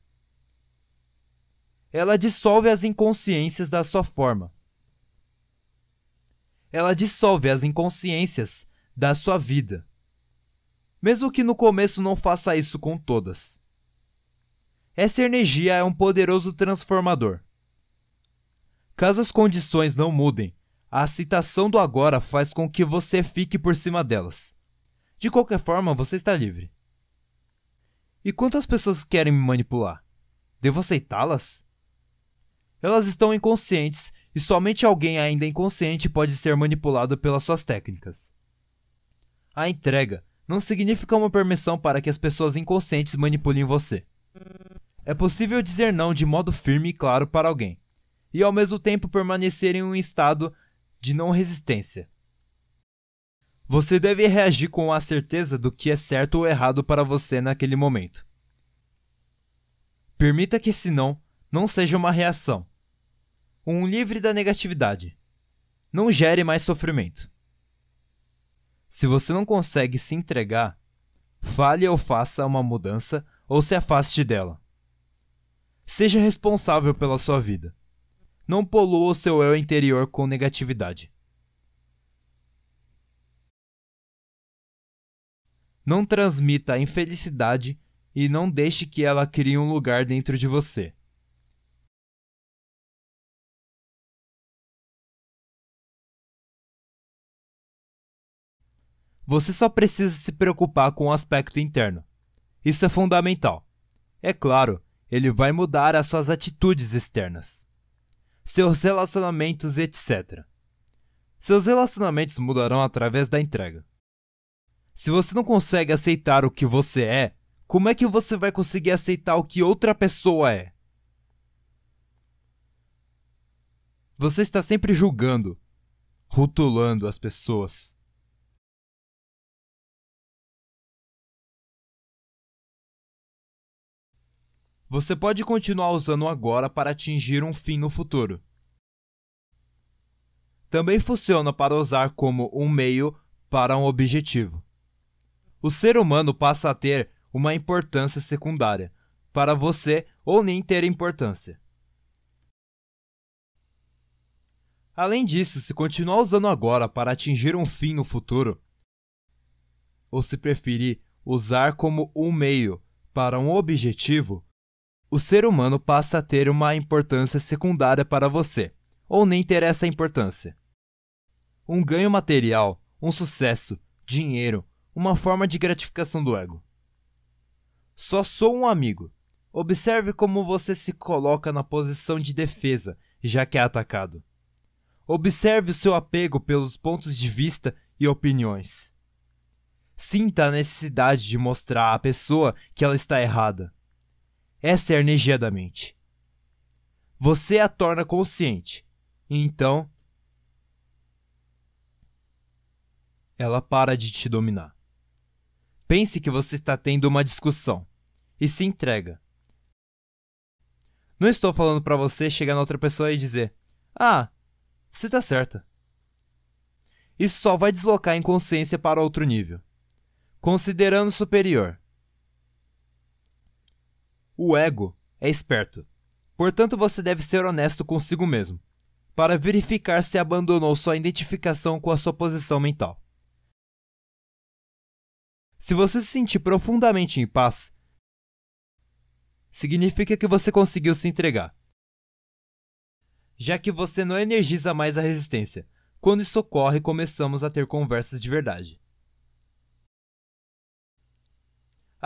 A: Ela dissolve as inconsciências da sua forma. Ela dissolve as inconsciências da sua vida mesmo que no começo não faça isso com todas. Essa energia é um poderoso transformador. Caso as condições não mudem, a aceitação do agora faz com que você fique por cima delas. De qualquer forma, você está livre. E quantas pessoas querem me manipular? Devo aceitá-las? Elas estão inconscientes e somente alguém ainda inconsciente pode ser manipulado pelas suas técnicas. A entrega não significa uma permissão para que as pessoas inconscientes manipulem você. É possível dizer não de modo firme e claro para alguém, e ao mesmo tempo permanecer em um estado de não resistência. Você deve reagir com a certeza do que é certo ou errado para você naquele momento. Permita que esse não não seja uma reação. Um livre da negatividade. Não gere mais sofrimento. Se você não consegue se entregar, fale ou faça uma mudança ou se afaste dela. Seja responsável pela sua vida. Não polua o seu eu interior com negatividade.
B: Não transmita a infelicidade e não deixe que ela crie um lugar dentro de você. Você só precisa se preocupar com o aspecto interno. Isso é fundamental.
A: É claro, ele vai mudar as suas atitudes externas, seus relacionamentos, etc. Seus relacionamentos mudarão através da entrega. Se você não consegue aceitar o que você é, como é que você vai conseguir aceitar o que outra pessoa é?
B: Você está sempre julgando, rotulando as pessoas. Você pode continuar usando agora para atingir um fim no futuro.
A: Também funciona para usar como um meio para um objetivo. O ser humano passa a ter uma importância secundária para você ou nem ter importância. Além disso, se continuar usando agora para atingir um fim no futuro, ou se preferir usar como um meio para um objetivo, o ser humano passa a ter uma importância secundária para você, ou nem ter essa importância. Um ganho material, um sucesso, dinheiro, uma forma de gratificação do ego. Só sou um amigo. Observe como você se coloca na posição de defesa, já que é atacado. Observe o seu apego pelos pontos de vista e opiniões. Sinta a necessidade de mostrar à pessoa que ela está errada. Essa é a energia da mente. Você a torna consciente. Então, ela para de te dominar. Pense que você está tendo uma discussão e se entrega. Não estou falando para você chegar na outra pessoa e dizer: "Ah, você está certa". Isso só vai deslocar a inconsciência para outro nível, considerando superior. O ego é esperto. Portanto, você deve ser honesto consigo mesmo, para verificar se abandonou sua identificação com a sua posição mental.
B: Se você se sentir profundamente em paz, significa que você conseguiu se entregar. Já que você não
A: energiza mais a resistência, quando isso ocorre, começamos a ter conversas de verdade.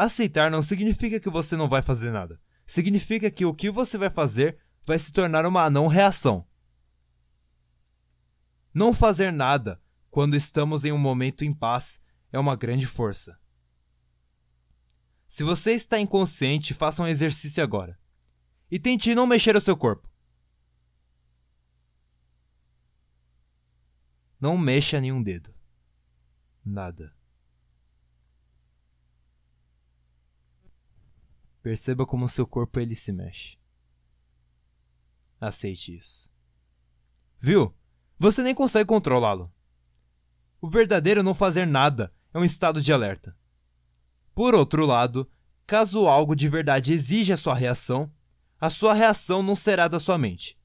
A: Aceitar não significa que você não vai fazer nada. Significa que o que você vai fazer vai se tornar uma não reação. Não fazer nada quando estamos em um momento em paz é uma grande força. Se você está inconsciente, faça um exercício agora. E tente não mexer o seu corpo. Não mexa nenhum dedo. Nada. Perceba como seu corpo ele se mexe. Aceite isso. Viu? Você nem consegue controlá-lo. O verdadeiro é não fazer nada é um estado de alerta. Por outro lado, caso algo de verdade exija sua reação, a sua reação não será da sua mente.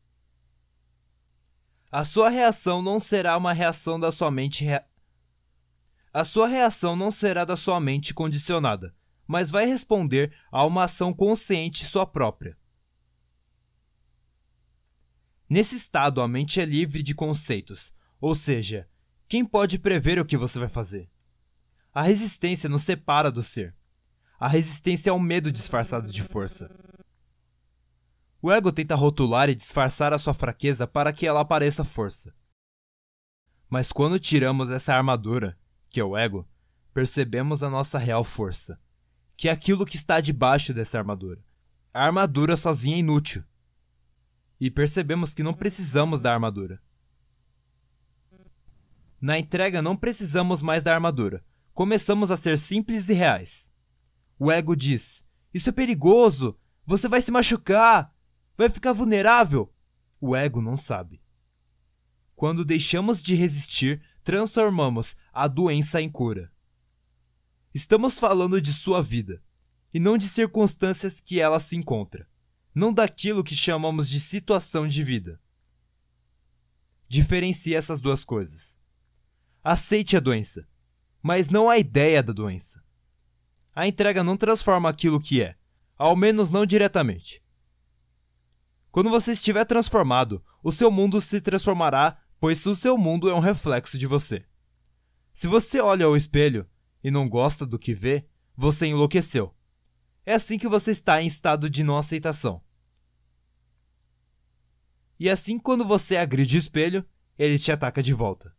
A: A sua reação não será uma reação da sua mente rea... A sua reação não será da sua mente condicionada, mas vai responder a uma ação consciente sua própria. Nesse estado, a mente é livre de conceitos, ou seja, quem pode prever o que você vai fazer? A resistência nos separa do ser. A resistência é um medo disfarçado de força. O ego tenta rotular e disfarçar a sua fraqueza para que ela apareça força. Mas quando tiramos essa armadura, que é o ego, percebemos a nossa real força que é aquilo que está debaixo dessa armadura. A armadura sozinha é inútil. E percebemos que não precisamos da armadura. Na entrega não precisamos mais da armadura. Começamos a ser simples e reais. O ego diz: Isso é perigoso! Você vai se machucar! Vai ficar vulnerável! O ego não sabe. Quando deixamos de resistir, transformamos a doença em cura. Estamos falando de sua vida, e não de circunstâncias que ela se encontra, não daquilo que chamamos de situação de vida. Diferencie essas duas coisas. Aceite a doença, mas não a ideia da doença. A entrega não transforma aquilo que é, ao menos não diretamente. Quando você estiver transformado, o seu mundo se transformará, pois o seu mundo é um reflexo de você. Se você olha ao espelho, e não gosta do que vê, você enlouqueceu. É assim que você está em estado de não aceitação. E assim, quando você agride o espelho, ele te ataca de volta.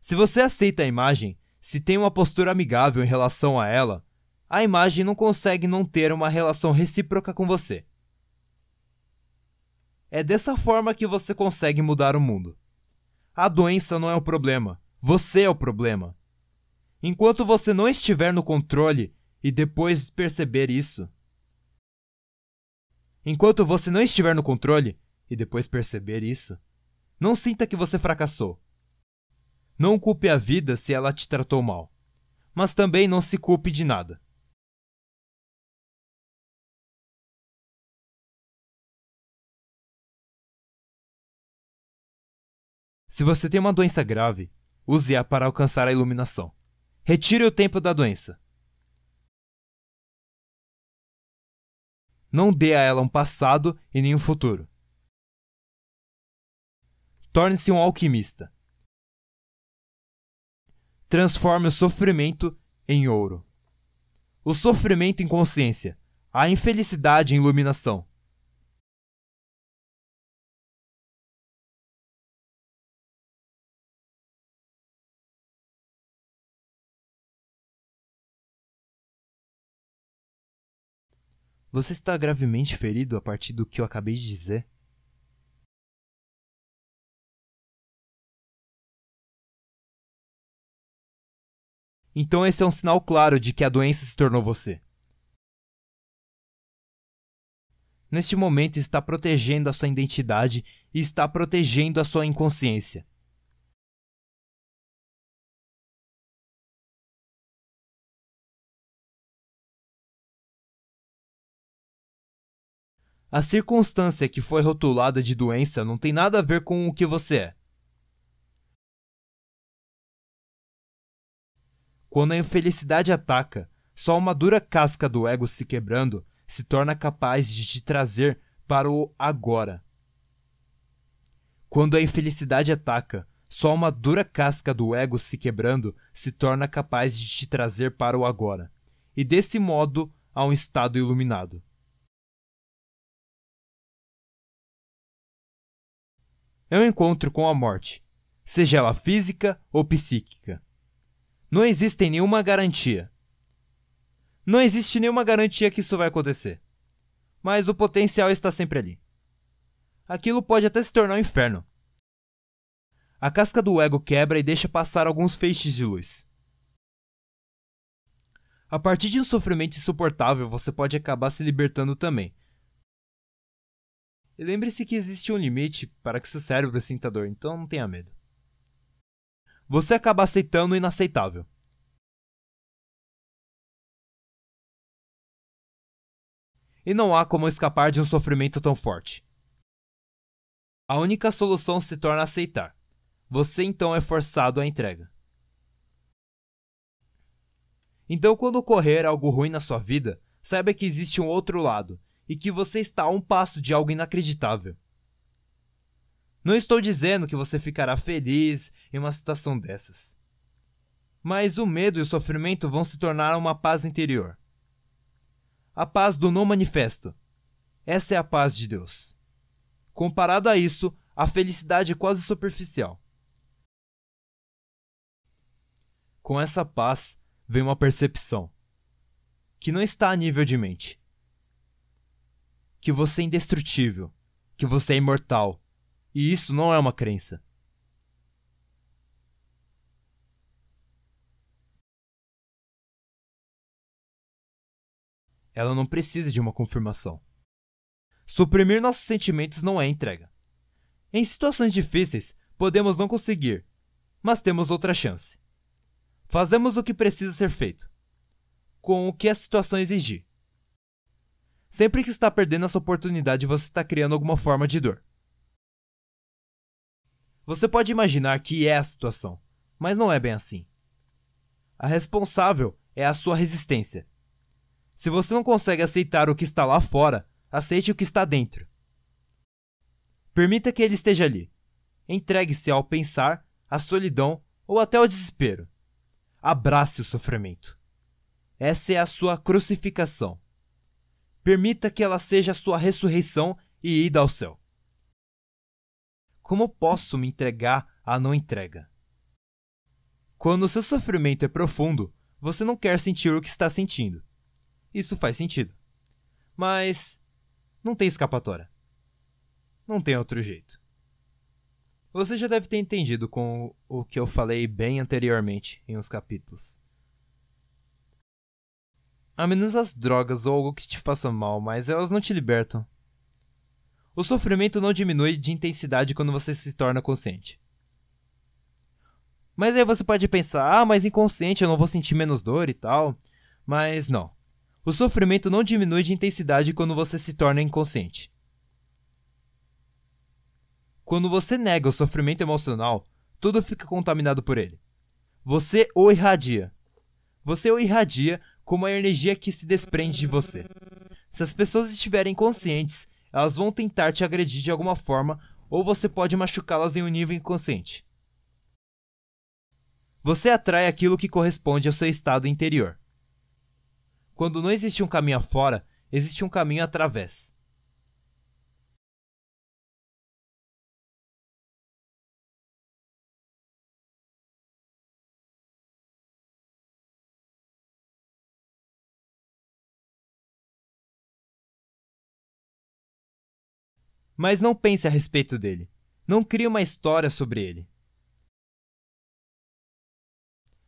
A: Se você aceita a imagem, se tem uma postura amigável em relação a ela, a imagem não consegue não ter uma relação recíproca com você. É dessa forma que você consegue mudar o mundo. A doença não é o problema, você é o problema enquanto você não estiver no controle e depois perceber isso. Enquanto você não estiver no controle e depois perceber isso, não sinta que você fracassou. Não culpe a vida se ela te tratou
B: mal, mas também não se culpe de nada. Se você tem uma doença grave, use-a para alcançar a iluminação. Retire o tempo da doença. Não dê a ela um passado e nem um futuro. Torne-se um alquimista. Transforme
A: o sofrimento em ouro. O sofrimento em consciência, a
B: infelicidade em iluminação. Você está gravemente ferido a partir do que eu acabei de dizer? Então esse é um sinal claro de que a doença se tornou você. Neste momento está protegendo a sua identidade e está protegendo a sua inconsciência. A circunstância que foi rotulada de doença não tem nada a ver com o que você é.
A: Quando a infelicidade ataca, só uma dura casca do ego se quebrando se torna capaz de te trazer para o agora. Quando a infelicidade ataca, só uma dura casca do ego se quebrando se torna
B: capaz de te trazer para o agora, e desse modo a um estado iluminado. é um encontro com a morte, seja ela física ou psíquica. Não
A: existe nenhuma garantia. Não existe nenhuma garantia que isso vai acontecer. Mas o potencial está sempre ali. Aquilo pode até se tornar um inferno. A casca do ego quebra e deixa passar alguns feixes de luz. A partir de um sofrimento insuportável, você pode acabar se libertando também, e lembre-se que existe um limite para que seu cérebro
B: sinta dor, então não tenha medo. Você acaba aceitando o inaceitável. E não há como escapar de um sofrimento tão forte. A única solução
A: se torna aceitar. Você então é forçado à entrega. Então, quando ocorrer algo ruim na sua vida, saiba que existe um outro lado e que você está a um passo de algo inacreditável. Não estou dizendo que você ficará feliz em uma situação dessas. Mas o medo e o sofrimento vão se tornar uma paz interior. A paz do não manifesto. Essa é a paz de Deus. Comparado a isso, a felicidade é quase superficial. Com essa paz vem uma percepção, que não está a nível de mente, que você é indestrutível, que você é imortal. E isso não
B: é uma crença. Ela não precisa de uma confirmação. Suprimir nossos sentimentos não é entrega. Em situações
A: difíceis, podemos não conseguir, mas temos outra chance. Fazemos o que precisa ser feito, com o que a situação exigir. Sempre que está perdendo essa oportunidade, você está criando alguma forma de dor. Você pode imaginar que é a situação, mas não é bem assim. A responsável é a sua resistência. Se você não consegue aceitar o que está lá fora, aceite o que está dentro. Permita que ele esteja ali. Entregue-se ao pensar, à solidão ou até ao desespero. Abrace o sofrimento. Essa é a sua crucificação. Permita que ela seja a sua ressurreição e ida ao céu. Como posso me entregar à não entrega? Quando o seu sofrimento é profundo, você não quer sentir o que está sentindo. Isso faz sentido. Mas não tem escapatória. Não tem outro jeito. Você já deve ter entendido com o que eu falei bem anteriormente em uns capítulos. A menos as drogas ou algo que te faça mal, mas elas não te libertam. O sofrimento não diminui de intensidade quando você se torna consciente. Mas aí você pode pensar, ah, mas inconsciente eu não vou sentir menos dor e tal. Mas não. O sofrimento não diminui de intensidade quando você se torna inconsciente. Quando você nega o sofrimento emocional, tudo fica contaminado por ele. Você o irradia. Você o irradia como a energia que se desprende de você. Se as pessoas estiverem conscientes, elas vão tentar te agredir de alguma forma ou você pode machucá-las em um nível inconsciente. Você atrai aquilo que corresponde ao seu estado interior. Quando não existe um caminho afora, existe um
B: caminho através. mas não pense a respeito dele. Não crie uma história sobre ele.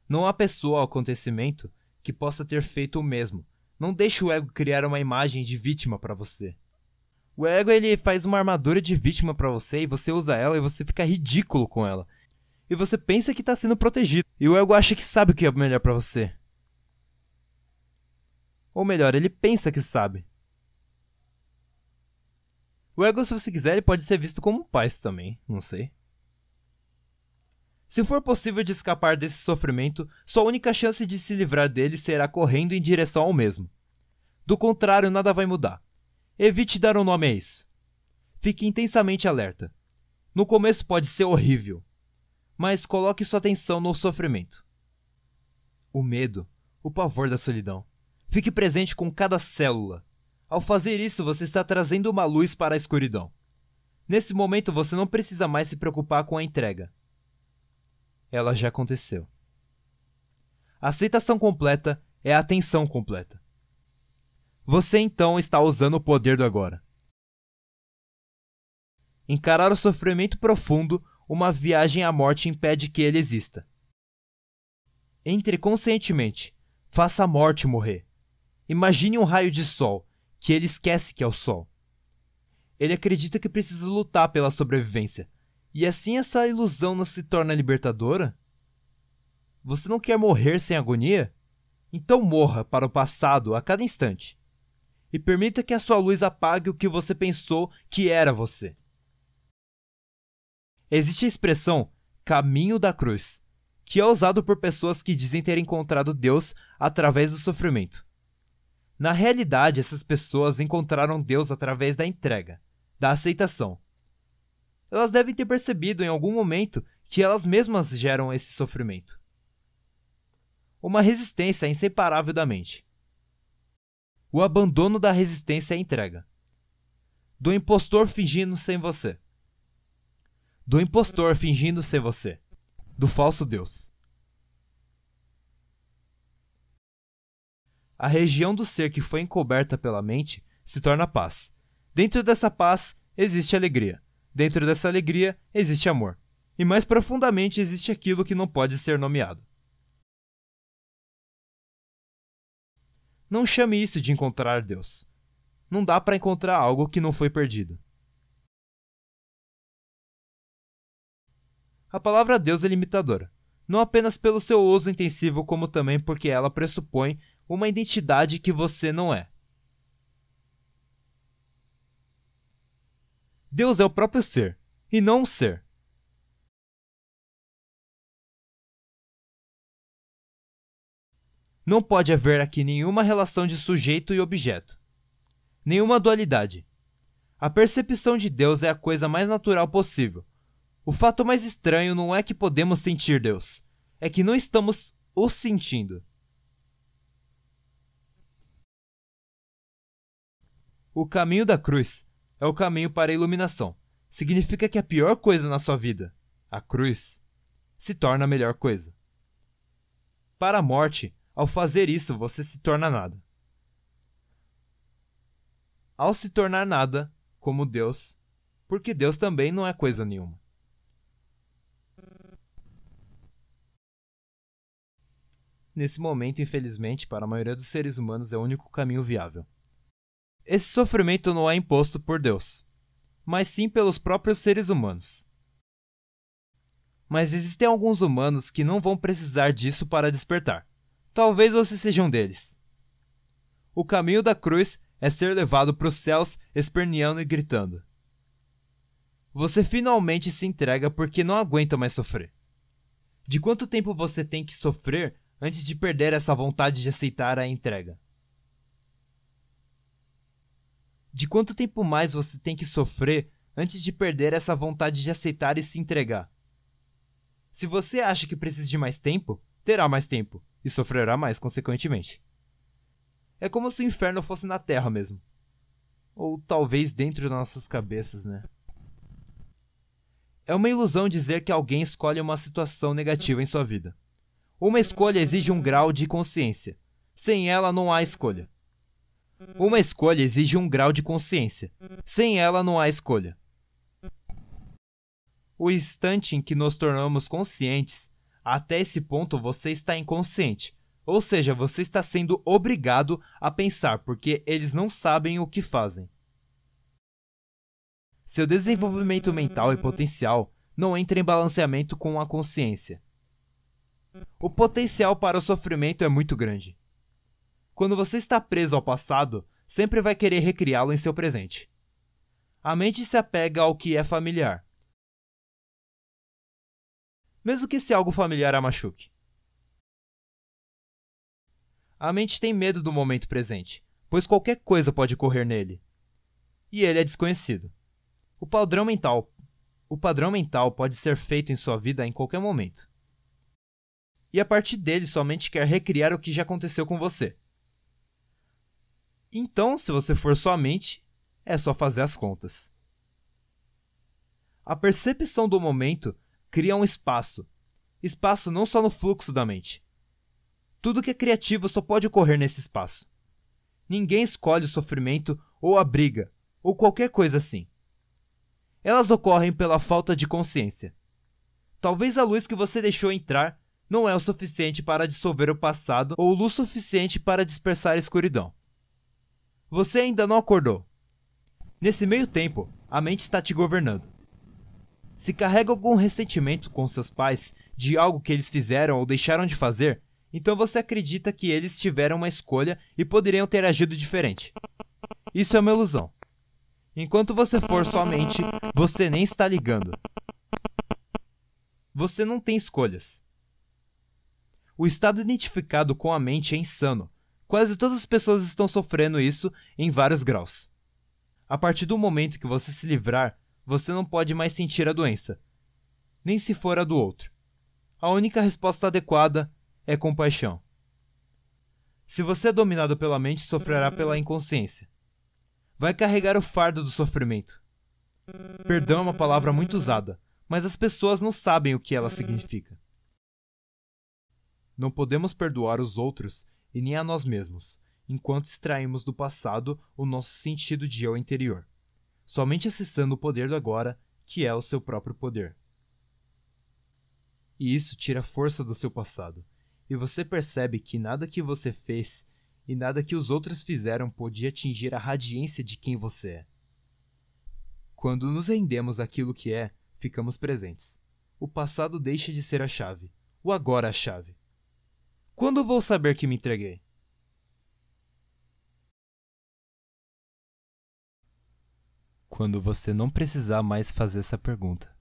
B: Não há pessoa
A: ou acontecimento que possa ter feito o mesmo. Não deixe o ego criar uma imagem de vítima para você. O ego ele faz uma armadura de vítima para você e você usa ela e você fica ridículo com ela. E você pensa que está sendo protegido. E o ego acha que sabe o que é melhor para você. Ou melhor, ele pensa que sabe. O Ego, se você quiser, pode ser visto como paz também, não sei. Se for possível de escapar desse sofrimento, sua única chance de se livrar dele será correndo em direção ao mesmo. Do contrário, nada vai mudar. Evite dar um nome a isso. Fique intensamente alerta. No começo pode ser horrível, mas coloque sua atenção no sofrimento. O medo, o pavor da solidão. Fique presente com cada célula, ao fazer isso, você está trazendo uma luz para a escuridão. Nesse momento, você não precisa mais se preocupar com a entrega. Ela já aconteceu. A aceitação completa é a atenção completa. Você então está usando o poder do agora. Encarar o sofrimento profundo, uma viagem à morte impede que ele exista. Entre conscientemente, faça a morte morrer. Imagine um raio de sol que ele esquece que é o sol. Ele acredita que precisa lutar pela sobrevivência, e assim essa ilusão não se torna libertadora? Você não quer morrer sem agonia? Então morra para o passado a cada instante. E permita que a sua luz apague o que você pensou que era você. Existe a expressão caminho da cruz, que é usado por pessoas que dizem ter encontrado Deus através do sofrimento. Na realidade, essas pessoas encontraram Deus através da entrega, da aceitação. Elas devem ter percebido em algum momento que elas mesmas geram esse sofrimento. Uma resistência inseparável da mente. O abandono da resistência à entrega. Do impostor fingindo sem você. Do impostor fingindo ser você. Do falso Deus. A região do ser que foi encoberta pela mente se torna paz. Dentro dessa paz existe alegria. Dentro dessa alegria existe amor. E mais profundamente existe aquilo que não pode ser nomeado.
B: Não chame isso de encontrar Deus. Não dá para encontrar algo que não foi perdido.
A: A palavra Deus é limitadora, não apenas pelo seu uso intensivo, como também porque ela pressupõe uma identidade que você não é.
B: Deus é o próprio ser, e não um ser. Não pode haver aqui nenhuma relação de sujeito e objeto,
A: nenhuma dualidade. A percepção de Deus é a coisa mais natural possível. O fato mais estranho não é que podemos sentir Deus, é que não estamos o sentindo. O caminho da cruz é o caminho para a iluminação. Significa que a pior coisa na sua vida, a cruz, se torna a melhor coisa. Para a morte, ao fazer isso, você se torna nada. Ao se tornar nada, como Deus, porque Deus também não é coisa nenhuma. Nesse momento, infelizmente, para a maioria dos seres humanos é o único caminho viável. Esse sofrimento não é imposto por Deus, mas sim pelos próprios seres humanos. Mas existem alguns humanos que não vão precisar disso para despertar. Talvez você seja um deles. O caminho da cruz é ser levado para os céus esperneando e gritando. Você finalmente se entrega porque não aguenta mais sofrer. De quanto tempo você tem que sofrer antes de perder essa vontade de aceitar a entrega? De quanto tempo mais você tem que sofrer antes de perder essa vontade de aceitar e se entregar? Se você acha que precisa de mais tempo, terá mais tempo e sofrerá mais, consequentemente. É como se o inferno fosse na Terra mesmo. Ou talvez dentro das nossas cabeças, né? É uma ilusão dizer que alguém escolhe uma situação negativa em sua vida. Uma escolha exige um grau de consciência. Sem ela, não há escolha. Uma escolha exige um grau de consciência. Sem ela não há escolha. O instante em que nos tornamos conscientes, até esse ponto você está inconsciente, ou seja, você está sendo obrigado a pensar porque eles não sabem o que fazem. Seu desenvolvimento mental e potencial não entra em balanceamento com a consciência. O potencial para o sofrimento é muito grande. Quando você está preso ao passado, sempre vai querer recriá-lo
B: em seu presente. A mente se apega ao que é familiar. Mesmo que se algo familiar a machuque.
A: A mente tem medo do momento presente, pois qualquer coisa pode ocorrer nele. E ele é desconhecido. O padrão mental, o padrão mental pode ser feito em sua vida em qualquer momento. E a partir dele, sua mente quer recriar o que já aconteceu com você. Então, se você for somente, é só fazer as contas. A percepção do momento cria um espaço. Espaço não só no fluxo da mente. Tudo que é criativo só pode ocorrer nesse espaço. Ninguém escolhe o sofrimento ou a briga, ou qualquer coisa assim. Elas ocorrem pela falta de consciência. Talvez a luz que você deixou entrar não é o suficiente para dissolver o passado ou luz suficiente para dispersar a escuridão. Você ainda não acordou. Nesse meio tempo, a mente está te governando. Se carrega algum ressentimento com seus pais de algo que eles fizeram ou deixaram de fazer, então você acredita que eles tiveram uma escolha e poderiam ter agido diferente. Isso é uma ilusão. Enquanto você for sua mente, você nem está ligando. Você não tem escolhas. O estado identificado com a mente é insano, Quase todas as pessoas estão sofrendo isso em vários graus. A partir do momento que você se livrar, você não pode mais sentir a doença, nem se for a do outro. A única resposta adequada é compaixão. Se você é dominado pela mente, sofrerá pela inconsciência. Vai carregar o fardo do sofrimento. Perdão é uma palavra muito usada, mas as pessoas não sabem o que ela significa. Não podemos perdoar os outros e nem a nós mesmos, enquanto extraímos do passado o nosso sentido de eu interior, somente acessando o poder do agora, que é o seu próprio poder. E isso tira força do seu passado, e você percebe que nada que você fez e nada que os outros fizeram podia atingir a radiência de quem você é. Quando nos rendemos aquilo que é, ficamos presentes. O passado deixa de ser a chave, o agora é a chave. Quando vou saber que me entreguei?
B: Quando você não precisar mais fazer essa pergunta.